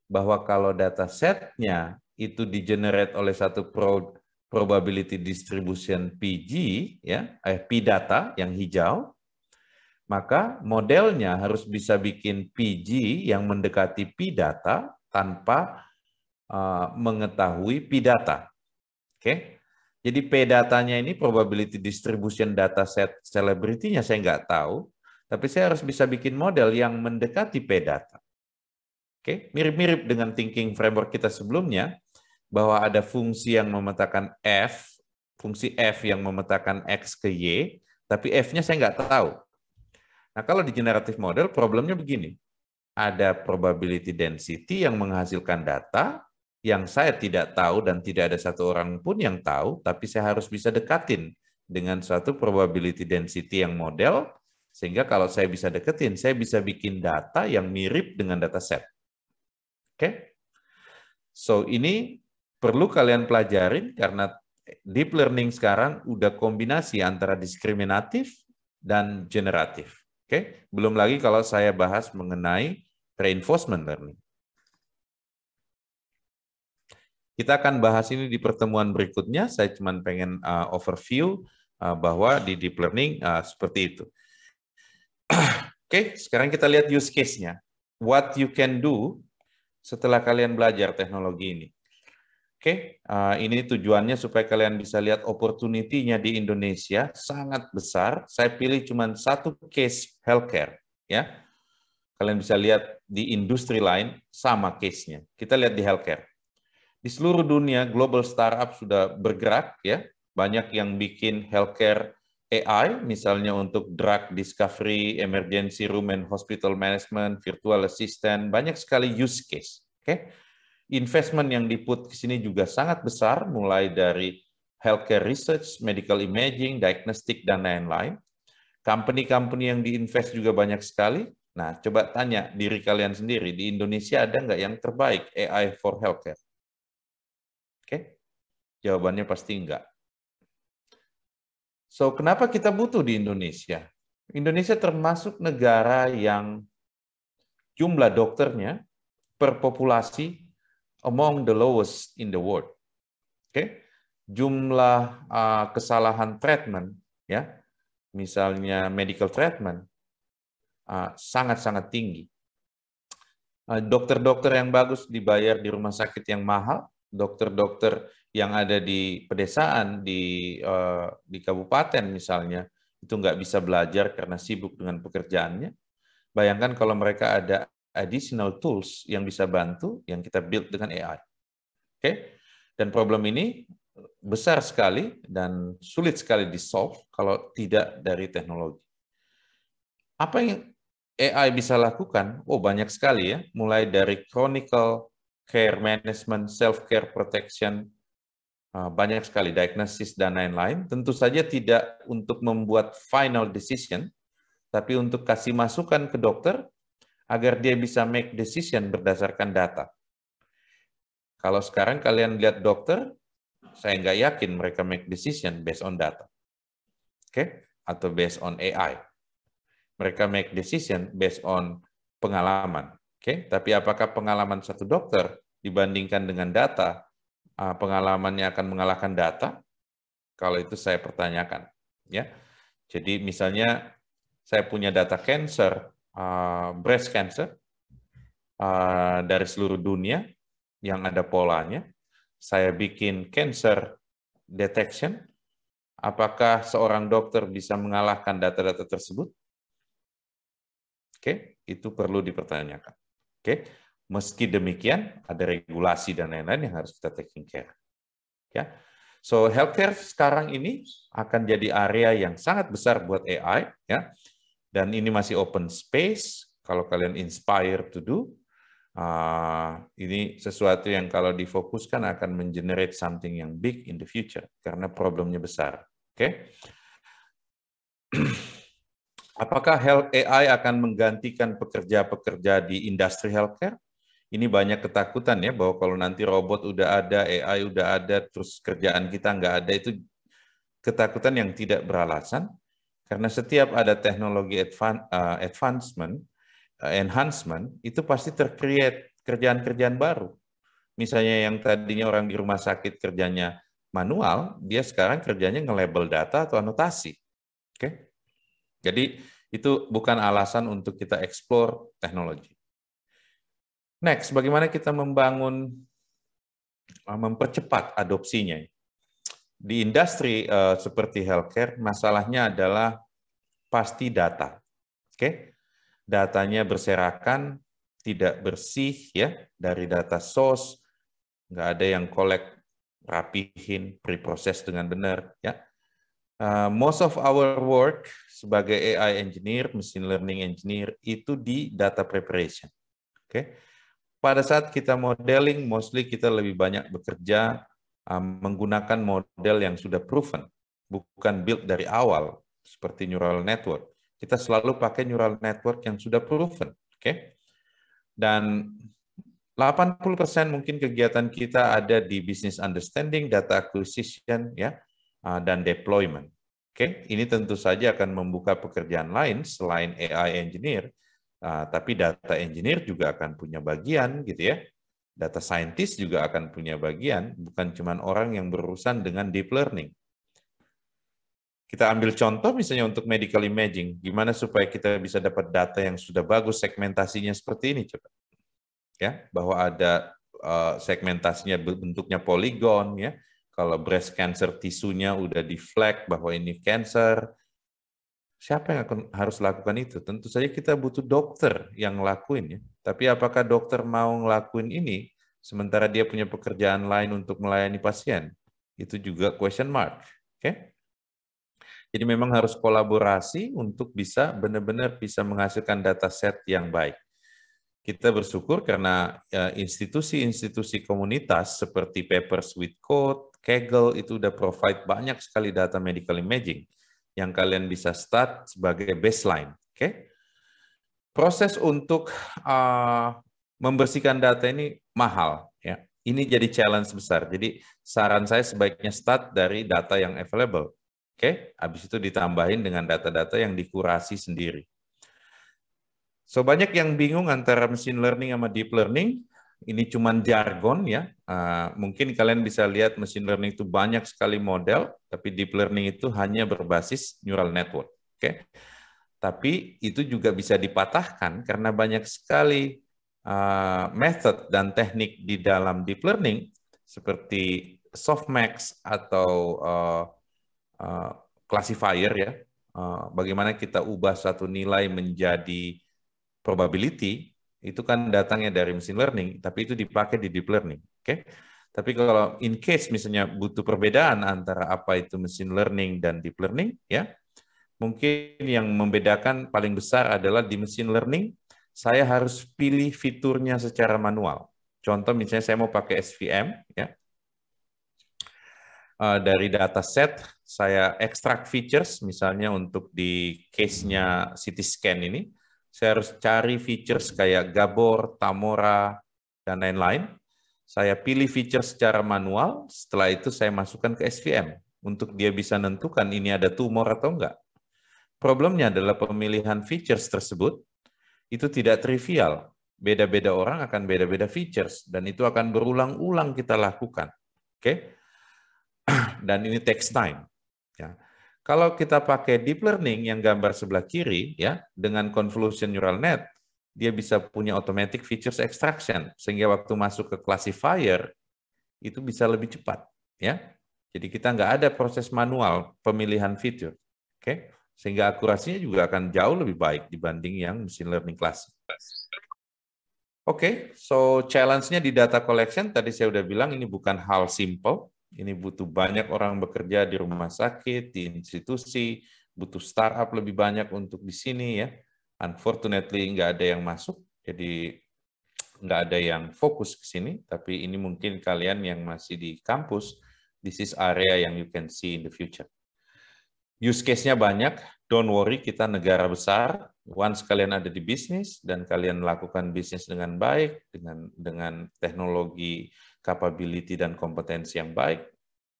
bahwa kalau data setnya itu di generate oleh satu probability distribution PG, ya, eh, P data yang hijau, maka modelnya harus bisa bikin PG yang mendekati p data tanpa uh, mengetahui data. Oke. Okay? Jadi P datanya ini probability distribution data set celebrity-nya saya nggak tahu, tapi saya harus bisa bikin model yang mendekati P data. Oke, mirip-mirip dengan thinking framework kita sebelumnya bahwa ada fungsi yang memetakan f, fungsi f yang memetakan x ke y, tapi f-nya saya nggak tahu. Nah, kalau di generatif model problemnya begini. Ada probability density yang menghasilkan data yang saya tidak tahu dan tidak ada satu orang pun yang tahu, tapi saya harus bisa dekatin dengan suatu probability density yang model sehingga kalau saya bisa deketin, saya bisa bikin data yang mirip dengan data set. Oke? Okay? So ini perlu kalian pelajarin karena deep learning sekarang udah kombinasi antara diskriminatif dan generatif. Oke, belum lagi kalau saya bahas mengenai reinforcement learning. Kita akan bahas ini di pertemuan berikutnya. Saya cuma pengen uh, overview uh, bahwa di deep learning uh, seperti itu. Oke, sekarang kita lihat use case-nya. What you can do setelah kalian belajar teknologi ini. Oke, okay? uh, eh, ini tujuannya supaya kalian bisa lihat opportunity-nya di Indonesia sangat besar. Saya pilih cuma satu case healthcare, ya. Kalian bisa lihat di industri lain sama case-nya. Kita lihat di healthcare. Di seluruh dunia global startup sudah bergerak, ya. Banyak yang bikin healthcare AI, misalnya untuk drug discovery, emergency room and hospital management, virtual assistant, banyak sekali use case. Oke. Okay? Investment yang diput ke sini juga sangat besar, mulai dari healthcare research, medical imaging, diagnostik, dan lain-lain. Company-company yang diinvest juga banyak sekali. Nah, coba tanya diri kalian sendiri, di Indonesia ada nggak yang terbaik AI for healthcare? Oke? Okay? Jawabannya pasti enggak. So, kenapa kita butuh di Indonesia? Indonesia termasuk negara yang jumlah dokternya per populasi among the lowest in the world. Oke. Okay? Jumlah uh, kesalahan treatment ya, misalnya medical treatment uh, sangat-sangat uh, tinggi. Dokter-dokter uh, yang bagus dibayar di rumah sakit yang mahal, dokter-dokter yang ada di pedesaan di uh, di kabupaten misalnya itu nggak bisa belajar karena sibuk dengan pekerjaannya. Bayangkan kalau mereka ada additional tools yang bisa bantu yang kita build dengan AI. Oke? Okay? Dan problem ini besar sekali dan sulit sekali di solve kalau tidak dari teknologi. Apa yang AI bisa lakukan? Oh, banyak sekali ya. Mulai dari chronicle care management, self care protection, uh, banyak sekali diagnosis dan lain-lain. Tentu saja tidak untuk membuat final decision, tapi untuk kasih masukan ke dokter agar dia bisa make decision berdasarkan data. Kalau sekarang kalian lihat dokter, saya nggak yakin mereka make decision based on data. Oke? Okay? Atau based on AI. Mereka make decision based on pengalaman. Oke? Okay? Tapi apakah pengalaman satu dokter dibandingkan dengan data, ah, pengalamannya akan mengalahkan data? Kalau itu saya pertanyakan. ya. Jadi misalnya saya punya data cancer, Uh, breast cancer uh, dari seluruh dunia yang ada polanya. Saya bikin cancer detection. Apakah seorang dokter bisa mengalahkan data-data tersebut? Oke, itu perlu dipertanyakan. Oke, meski demikian ada regulasi dan lain-lain yang harus kita taking care. Ya. So healthcare sekarang ini akan jadi area yang sangat besar buat AI ya. Dan ini masih open space, kalau kalian inspire to do, uh, ini sesuatu yang kalau difokuskan akan mengenerate something yang big in the future, karena problemnya besar. Oke? Okay? Apakah health AI akan menggantikan pekerja-pekerja di industri healthcare? ini banyak ketakutan ya bahwa kalau nanti robot udah ada, AI udah ada, terus kerjaan kita nggak ada itu ketakutan yang tidak beralasan. Karena setiap ada teknologi advan, uh, advancement, uh, enhancement, itu pasti tercreate kerjaan-kerjaan baru. Misalnya yang tadinya orang di rumah sakit kerjanya manual, dia sekarang kerjanya nge-label data atau anotasi. Oke. Okay? Jadi itu bukan alasan untuk kita explore teknologi. Next, bagaimana kita membangun eh, mempercepat adopsinya? di industri uh, seperti healthcare masalahnya adalah pasti data. Oke. Okay? Datanya berserakan, tidak bersih ya dari data source, nggak ada yang collect, rapihin, preproses dengan benar ya. Uh, most of our work sebagai AI engineer, machine learning engineer itu di data preparation. Oke. Okay? Pada saat kita modeling, mostly kita lebih banyak bekerja Ah, menggunakan model yang sudah proven, bukan build dari awal seperti neural network. Kita selalu pakai neural network yang sudah proven, oke? Okay? Dan 80% mungkin kegiatan kita ada di business understanding, data acquisition ya, ah, dan deployment. Oke, okay? ini tentu saja akan membuka pekerjaan lain selain AI engineer, ah, tapi data engineer juga akan punya bagian gitu ya Data scientist juga akan punya bagian, bukan cuma orang yang berurusan dengan deep learning. Kita ambil contoh misalnya untuk medical imaging, gimana supaya kita bisa dapat data yang sudah bagus segmentasinya seperti ini coba. Ya, bahwa ada eh, segmentasinya bentuknya poligon ya. Kalau breast cancer tisunya udah di flag bahwa ini cancer. Siapa yang akan harus lakukan itu? Tentu saja kita butuh dokter yang lakuin ya. Tapi apakah dokter mau ngelakuin ini sementara dia punya pekerjaan lain untuk melayani pasien? Itu juga question mark. Oke? Okay? Jadi memang harus kolaborasi untuk bisa benar-benar bisa menghasilkan data set yang baik. Kita bersyukur karena ya, institusi-institusi komunitas seperti Papers with Code, Kaggle itu udah provide banyak sekali data medical imaging yang kalian bisa start sebagai baseline. Oke? Okay? proses untuk uh, membersihkan data ini mahal ya. Ini jadi challenge besar. Jadi saran saya sebaiknya start dari data yang available. Oke, okay? habis itu ditambahin dengan data-data yang dikurasi sendiri. So banyak yang bingung antara machine learning sama deep learning. Ini cuma jargon ya. Uh, mungkin kalian bisa lihat machine learning itu banyak sekali model, tapi deep learning itu hanya berbasis neural network. Oke. Okay? Tapi itu juga bisa dipatahkan karena banyak sekali uh, method dan teknik di dalam deep learning seperti softmax atau uh, uh, classifier ya. Uh, bagaimana kita ubah satu nilai menjadi probability itu kan datangnya dari machine learning, tapi itu dipakai di deep learning. Oke. Okay? Tapi kalau in case misalnya butuh perbedaan antara apa itu machine learning dan deep learning, ya mungkin yang membedakan paling besar adalah di machine learning, saya harus pilih fiturnya secara manual. Contoh misalnya saya mau pakai SVM, ya. Eh, dari data set saya extract features, misalnya untuk di case-nya CT scan ini, saya harus cari features kayak Gabor, Tamora, dan lain-lain. Saya pilih feature secara manual, setelah itu saya masukkan ke SVM untuk dia bisa menentukan ini ada tumor atau enggak. Problemnya adalah pemilihan features tersebut itu tidak trivial. Beda-beda orang akan beda-beda features dan itu akan berulang-ulang kita lakukan. Oke? Okay? Dan ini takes time. Ya. Kalau kita pakai deep learning yang gambar sebelah kiri ya dengan convolution neural net, dia bisa punya automatic features extraction sehingga waktu masuk ke classifier itu bisa lebih cepat ya. Jadi kita nggak ada proses manual pemilihan feature, Oke. Okay? sehingga akurasinya juga akan jauh lebih baik dibanding yang machine learning klasik. Oke, okay, so challenge-nya di data collection tadi saya sudah bilang ini bukan hal simple. Ini butuh banyak orang bekerja di rumah sakit, di institusi, butuh startup lebih banyak untuk di sini ya. Unfortunately nggak ada yang masuk, jadi nggak ada yang fokus ke sini. Tapi ini mungkin kalian yang masih di kampus, this is area yang you can see in the future use case-nya banyak. Don't worry, kita negara besar. Once kalian ada di bisnis dan kalian lakukan bisnis dengan baik, dengan dengan teknologi, capability dan kompetensi yang baik,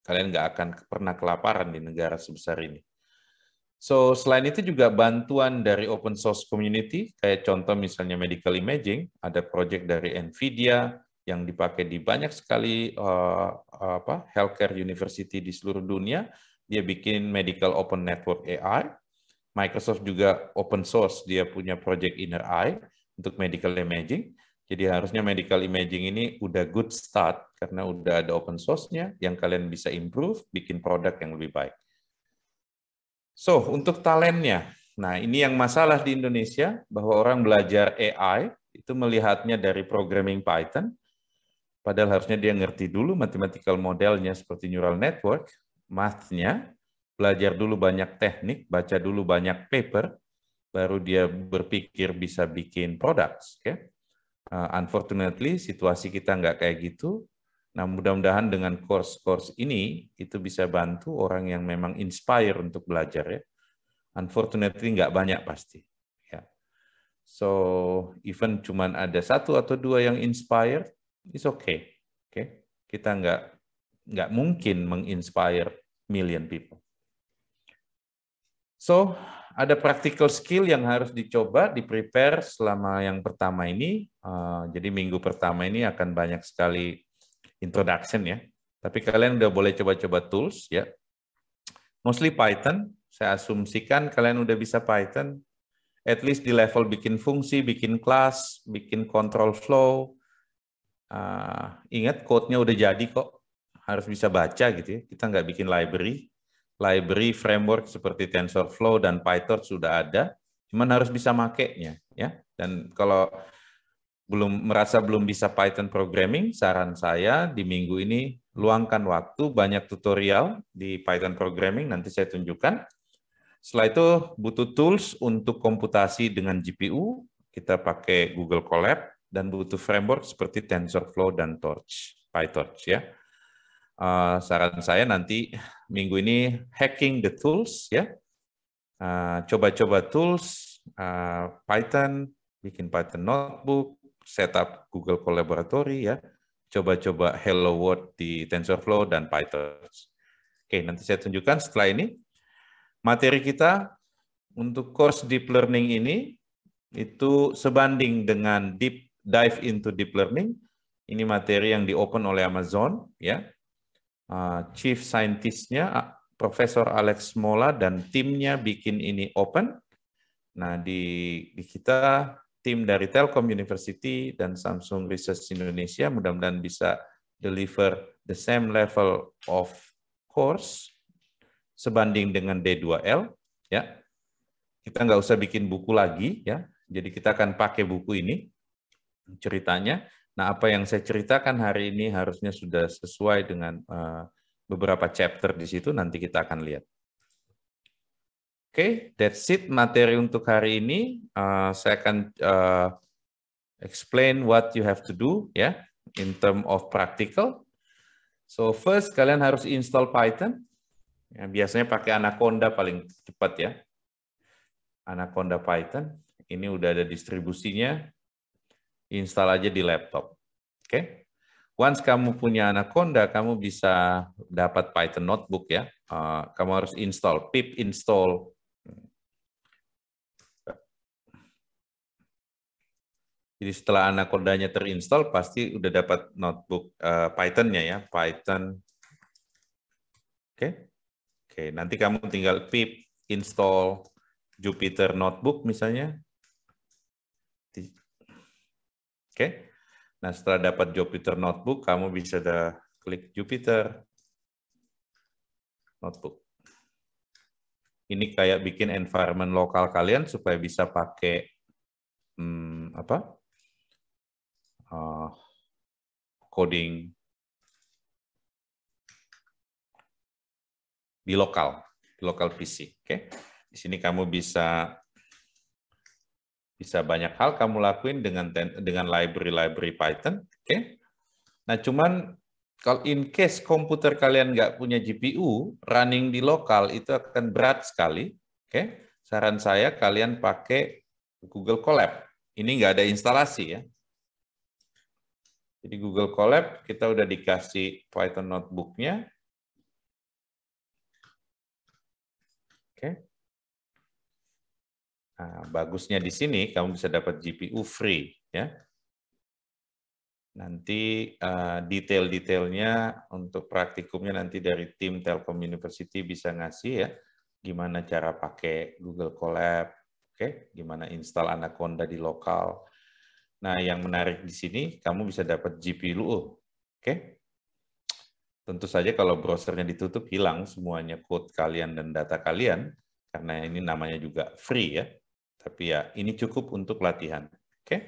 kalian nggak akan pernah kelaparan di negara sebesar ini. So selain itu juga bantuan dari open source community, kayak contoh misalnya medical imaging, ada project dari Nvidia yang dipakai di banyak sekali uh, apa healthcare university di seluruh dunia dia bikin medical open network AI. Microsoft juga open source, dia punya project Inner Eye untuk medical imaging. Jadi harusnya medical imaging ini udah good start karena udah ada open source-nya yang kalian bisa improve, bikin produk yang lebih baik. So, untuk talentnya. Nah, ini yang masalah di Indonesia bahwa orang belajar AI itu melihatnya dari programming Python, padahal harusnya dia ngerti dulu mathematical modelnya seperti neural network, mathnya, belajar dulu banyak teknik, baca dulu banyak paper, baru dia berpikir bisa bikin produk. Okay? Ya. Uh, eh, unfortunately, situasi kita nggak kayak gitu. Nah, mudah-mudahan dengan course-course ini, itu bisa bantu orang yang memang inspire untuk belajar. ya. Unfortunately, nggak banyak pasti. Ya. So, even cuman ada satu atau dua yang inspire, it's okay. Okay? Kita nggak nggak mungkin menginspire million people. So, ada practical skill yang harus dicoba, di-prepare selama yang pertama ini. Eh, jadi minggu pertama ini akan banyak sekali introduction ya. Tapi kalian udah boleh coba-coba tools ya. Mostly Python. Saya asumsikan kalian udah bisa Python. At least di level bikin fungsi, bikin class, bikin control flow. Uh, ingat, code-nya udah jadi kok harus bisa baca gitu ya. Kita nggak bikin library. Library framework seperti TensorFlow dan PyTorch sudah ada, cuman harus bisa makainya ya. Dan kalau belum merasa belum bisa Python programming, saran saya di minggu ini luangkan waktu banyak tutorial di Python programming nanti saya tunjukkan. Setelah itu butuh tools untuk komputasi dengan GPU, kita pakai Google Colab dan butuh framework seperti TensorFlow dan Torch, PyTorch ya. Eh, saran saya nanti minggu ini hacking the tools ya. Eh, coba-coba uh, tools uh, Python, bikin Python notebook, setup Google Collaboratory ya. Coba-coba Hello World di TensorFlow dan Python. Oke, nanti saya tunjukkan setelah ini materi kita untuk course deep learning ini itu sebanding dengan deep dive into deep learning. Ini materi yang di open oleh Amazon ya Ah, chief scientist-nya ah, Profesor Alex Mola dan timnya bikin ini open. Nah, di, di kita tim dari Telkom University dan Samsung Research Indonesia mudah-mudahan bisa deliver the same level of course sebanding dengan D2L ya. Kita nggak usah bikin buku lagi ya. Jadi kita akan pakai buku ini ceritanya Nah, apa yang saya ceritakan hari ini harusnya sudah sesuai dengan eh, beberapa chapter di situ, nanti kita akan lihat. Oke, okay, that's it materi untuk hari ini. Uh, saya akan uh, explain what you have to do ya yeah, in term of practical. So first kalian harus install Python. Ya, biasanya pakai Anaconda paling cepat ya. Anaconda Python. Ini udah ada distribusinya, install aja di laptop. Oke? Okay? Once kamu punya Anaconda, kamu bisa dapat Python notebook ya. Uh, kamu harus install pip install. Jadi setelah Anacondanya terinstall, pasti udah dapat notebook uh, Python-nya ya, Python. Oke, okay? oke. Okay, nanti kamu tinggal pip install Jupyter Notebook misalnya, Oke. Okay? Nah, setelah dapat Jupyter Notebook, kamu bisa da klik Jupyter Notebook. Ini kayak bikin environment lokal kalian supaya bisa pakai hmm, apa? Uh, coding di lokal, di lokal PC. Oke. Okay? Di sini kamu bisa bisa banyak hal kamu lakuin dengan dengan library-library Python, oke? Okay? Nah, cuman kalau in case komputer kalian nggak punya GPU, running di lokal itu akan berat sekali. Oke, okay? saran saya kalian pakai Google Colab. Ini nggak ada instalasi ya. Jadi Google Colab kita udah dikasih Python notebooknya. Oke. Okay. Nah, bagusnya di sini kamu bisa dapat GPU free ya. Nanti uh, detail-detailnya untuk praktikumnya nanti dari tim Telkom University bisa ngasih ya gimana cara pakai Google Colab, oke, okay? gimana install Anaconda di lokal. Nah, yang menarik di sini kamu bisa dapat GPU, oke? Okay? Tentu saja kalau browsernya ditutup hilang semuanya code kalian dan data kalian karena ini namanya juga free ya tapi ya ini cukup untuk latihan. Oke. Okay?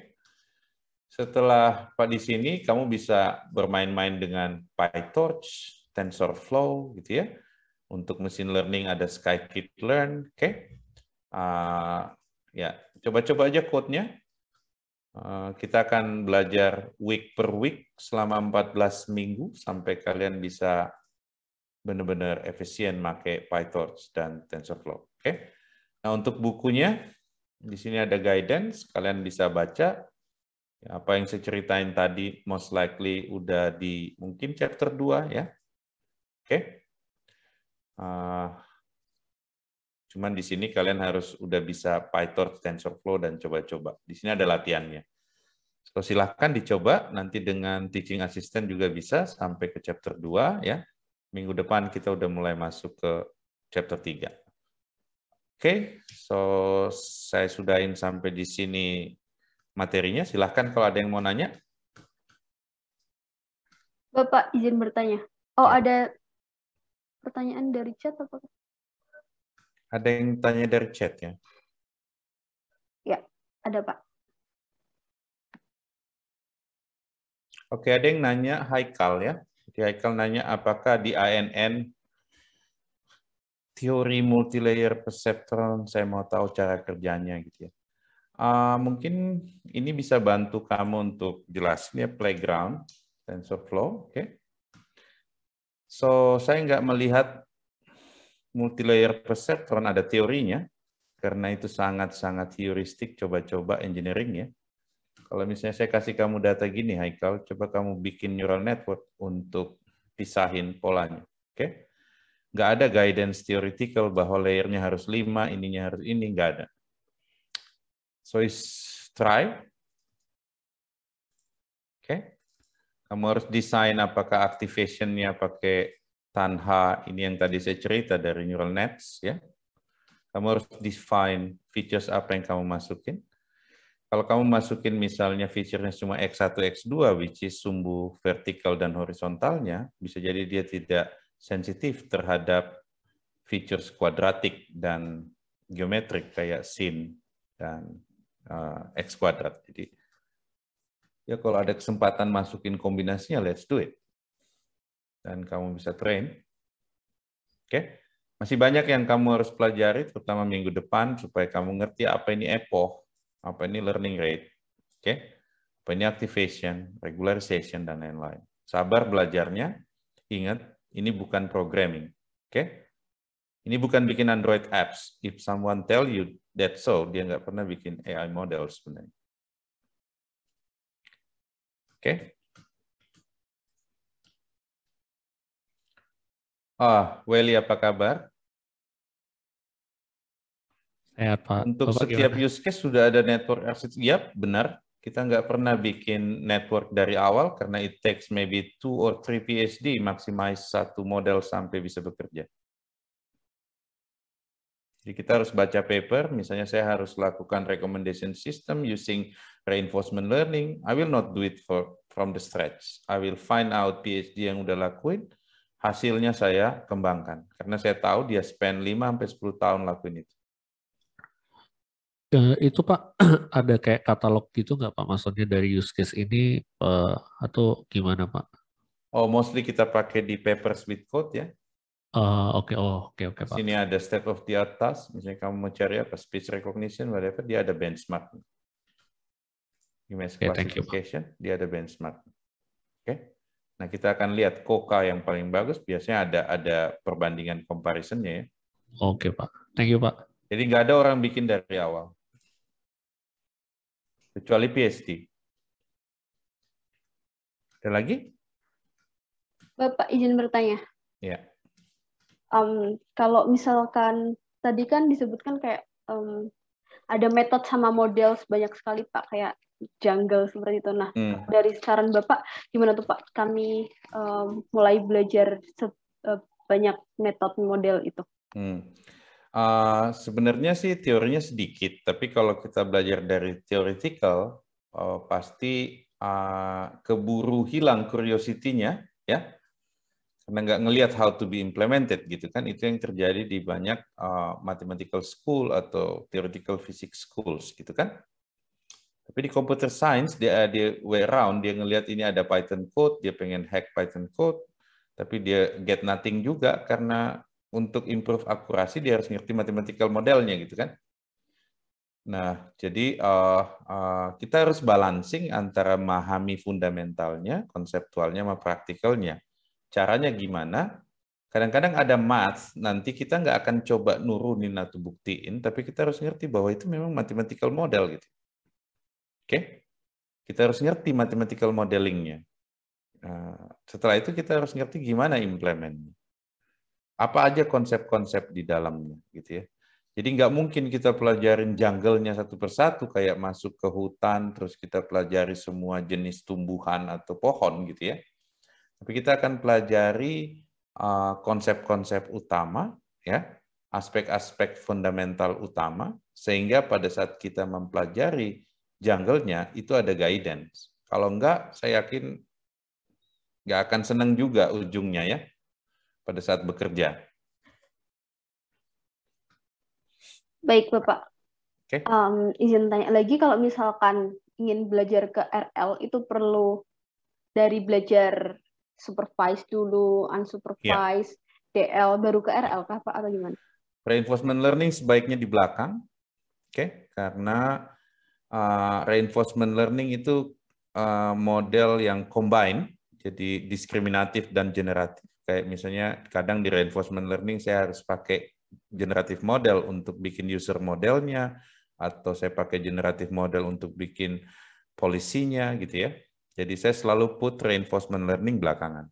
Setelah Pak di sini, kamu bisa bermain-main dengan PyTorch, TensorFlow, gitu ya. Untuk mesin learning ada Skykit Learn, oke? Okay? Uh, ya, coba-coba aja code-nya. Uh, kita akan belajar week per week selama 14 minggu sampai kalian bisa benar-benar efisien pakai PyTorch dan TensorFlow, oke? Okay? Nah, untuk bukunya, di sini ada guidance, kalian bisa baca. Ya, apa yang saya ceritain tadi most likely udah di mungkin chapter 2 ya. Oke. Okay. Uh, cuman di sini kalian harus udah bisa PyTorch, TensorFlow dan coba-coba. Di sini ada latihannya. So silahkan dicoba nanti dengan teaching assistant juga bisa sampai ke chapter 2 ya. Minggu depan kita udah mulai masuk ke chapter 3. Oke, so saya sudahin sampai di sini materinya. Silahkan kalau ada yang mau nanya. Bapak izin bertanya. Oh, ya. ada pertanyaan dari chat apa? Ada yang tanya dari chat ya? Ya, ada Pak. Oke, ada yang nanya Haikal ya. Jadi Haikal nanya apakah di ANN teori multilayer perceptron, saya mau tahu cara kerjanya gitu ya. Uh, mungkin ini bisa bantu kamu untuk jelasin ya playground TensorFlow, oke? Okay? So saya nggak melihat multilayer perceptron ada teorinya karena itu sangat-sangat heuristik coba-coba engineering ya. Kalau misalnya saya kasih kamu data gini Haikal, coba kamu bikin neural network untuk pisahin polanya, oke? Okay? nggak ada guidance theoretical bahwa layernya harus lima, ininya harus ini, nggak ada. So is try. Oke. Okay. Kamu harus desain apakah activation-nya pakai Tanha, ini yang tadi saya cerita dari neural nets ya. Kamu harus define features apa yang kamu masukin. Kalau kamu masukin misalnya fiturnya cuma X1, X2, which is sumbu vertikal dan horizontalnya, bisa jadi dia tidak sensitif terhadap features kuadratik dan geometrik kayak sin dan uh, x kuadrat. Jadi ya kalau ada kesempatan masukin kombinasinya, let's do it. Dan kamu bisa train. Oke, okay? masih banyak yang kamu harus pelajari, terutama minggu depan supaya kamu ngerti apa ini epoch apa ini learning rate, oke? Okay? Apa ini activation, regularization dan lain-lain. Sabar belajarnya, ingat ini bukan programming. Oke? Okay? Ini bukan bikin Android apps. If someone tell you that so, dia nggak pernah bikin AI model sebenarnya. Oke? Okay? Ah, Welly apa kabar? Sehat, Pak. Untuk Bapak setiap gimana? use case sudah ada network access? Yap, benar kita nggak pernah bikin network dari awal karena it takes maybe two or three PhD maximize satu model sampai bisa bekerja. Jadi kita harus baca paper, misalnya saya harus lakukan recommendation system using reinforcement learning. I will not do it for from the stretch. I will find out PhD yang udah lakuin, hasilnya saya kembangkan. Karena saya tahu dia spend 5 10 tahun lakuin itu. Eh, itu Pak ada kayak katalog gitu nggak Pak? Maksudnya dari use case ini uh, atau gimana Pak? Oh mostly kita pakai di papers with code ya. Uh, oke, oke, oke okay, Pak. Sini ada step of the art task. Misalnya kamu mau cari apa speech recognition, whatever, dia ada benchmark. Image okay, classification, you, dia ada benchmark. Oke. Okay? Nah kita akan lihat koka yang paling bagus. Biasanya ada ada perbandingan comparisonnya ya. Oke Pak. Thank you Pak. Jadi nggak ada orang bikin dari awal kecuali PhD. Ada lagi? Bapak izin bertanya. Ya. Um, kalau misalkan tadi kan disebutkan kayak um, ada metode sama model sebanyak sekali Pak kayak jungle seperti itu. Nah hmm. dari saran Bapak gimana tuh Pak kami um, mulai belajar sebanyak eh, banyak metode model itu? Hmm. Uh, sebenarnya sih teorinya sedikit, tapi kalau kita belajar dari theoretical, uh, pasti uh, keburu hilang curiosity-nya, ya, karena nggak ngelihat how to be implemented gitu kan itu yang terjadi di banyak uh, mathematical school atau theoretical physics schools gitu kan tapi di computer science dia dia way around dia ngelihat ini ada Python code dia pengen hack Python code tapi dia get nothing juga karena untuk improve akurasi dia harus ngerti mathematical modelnya gitu kan. Nah, jadi uh, uh, kita harus balancing antara memahami fundamentalnya, konseptualnya, sama praktikalnya. Caranya gimana? Kadang-kadang ada math, nanti kita nggak akan coba nurunin atau buktiin, tapi kita harus ngerti bahwa itu memang mathematical model gitu. Oke? Okay? Kita harus ngerti mathematical modelingnya. Uh, setelah itu kita harus ngerti gimana implementnya. Apa aja konsep-konsep di dalamnya gitu ya. Jadi nggak mungkin kita pelajarin jungle-nya satu persatu kayak masuk ke hutan terus kita pelajari semua jenis tumbuhan atau pohon gitu ya. Tapi kita akan pelajari eh, konsep-konsep uh, utama ya, aspek-aspek fundamental utama sehingga pada saat kita mempelajari jungle-nya itu ada guidance. Kalau enggak saya yakin nggak akan senang juga ujungnya ya pada saat bekerja? Baik, Bapak. Okay. Um, izin tanya lagi, kalau misalkan ingin belajar ke RL, itu perlu dari belajar supervise dulu, unsupervised, yeah. DL, baru ke RL, kah, Pak, atau gimana? Reinforcement learning sebaiknya di belakang, oke? Okay? Karena uh, reinforcement learning itu uh, model yang combine, jadi diskriminatif dan generatif kayak misalnya kadang di reinforcement learning saya harus pakai generatif model untuk bikin user modelnya atau saya pakai generatif model untuk bikin polisinya gitu ya. Jadi saya selalu put reinforcement learning belakangan.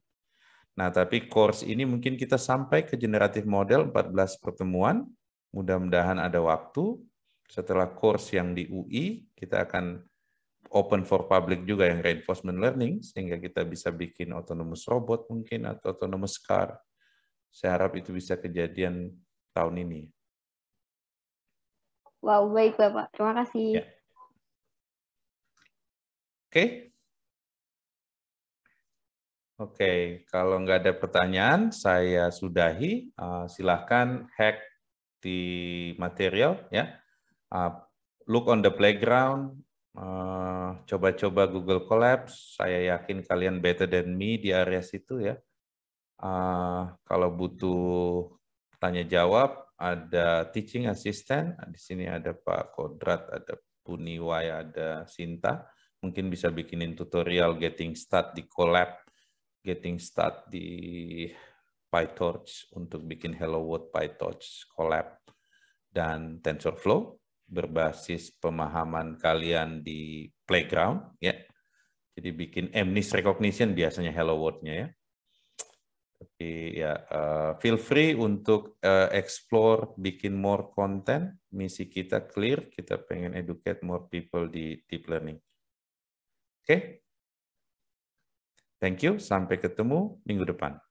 Nah, tapi course ini mungkin kita sampai ke generatif model 14 pertemuan. Mudah-mudahan ada waktu. Setelah course yang di UI, kita akan open for public juga yang reinforcement learning sehingga kita bisa bikin autonomous robot mungkin atau autonomous car. Saya harap itu bisa kejadian tahun ini. Wow, baik Bapak. Terima kasih. Ya. Oke. Okay. Oke, okay. kalau nggak ada pertanyaan, saya sudahi. Uh, silahkan hack di material ya. Uh, look on the playground, Eh, coba-coba uh, Google Collapse, Saya yakin kalian better than me di area situ ya. Uh, kalau butuh tanya jawab, ada teaching assistant. Di sini ada Pak Kodrat, ada Puniwai, ada Sinta. Mungkin bisa bikinin tutorial getting start di Collab, getting start di PyTorch untuk bikin Hello World PyTorch Collab dan TensorFlow berbasis pemahaman kalian di playground ya. Jadi bikin MNIST recognition biasanya hello world-nya ya. Tapi ya uh, feel free untuk uh, explore bikin more content. Misi kita clear, kita pengen educate more people di deep learning. Oke. Okay? Thank you, sampai ketemu minggu depan.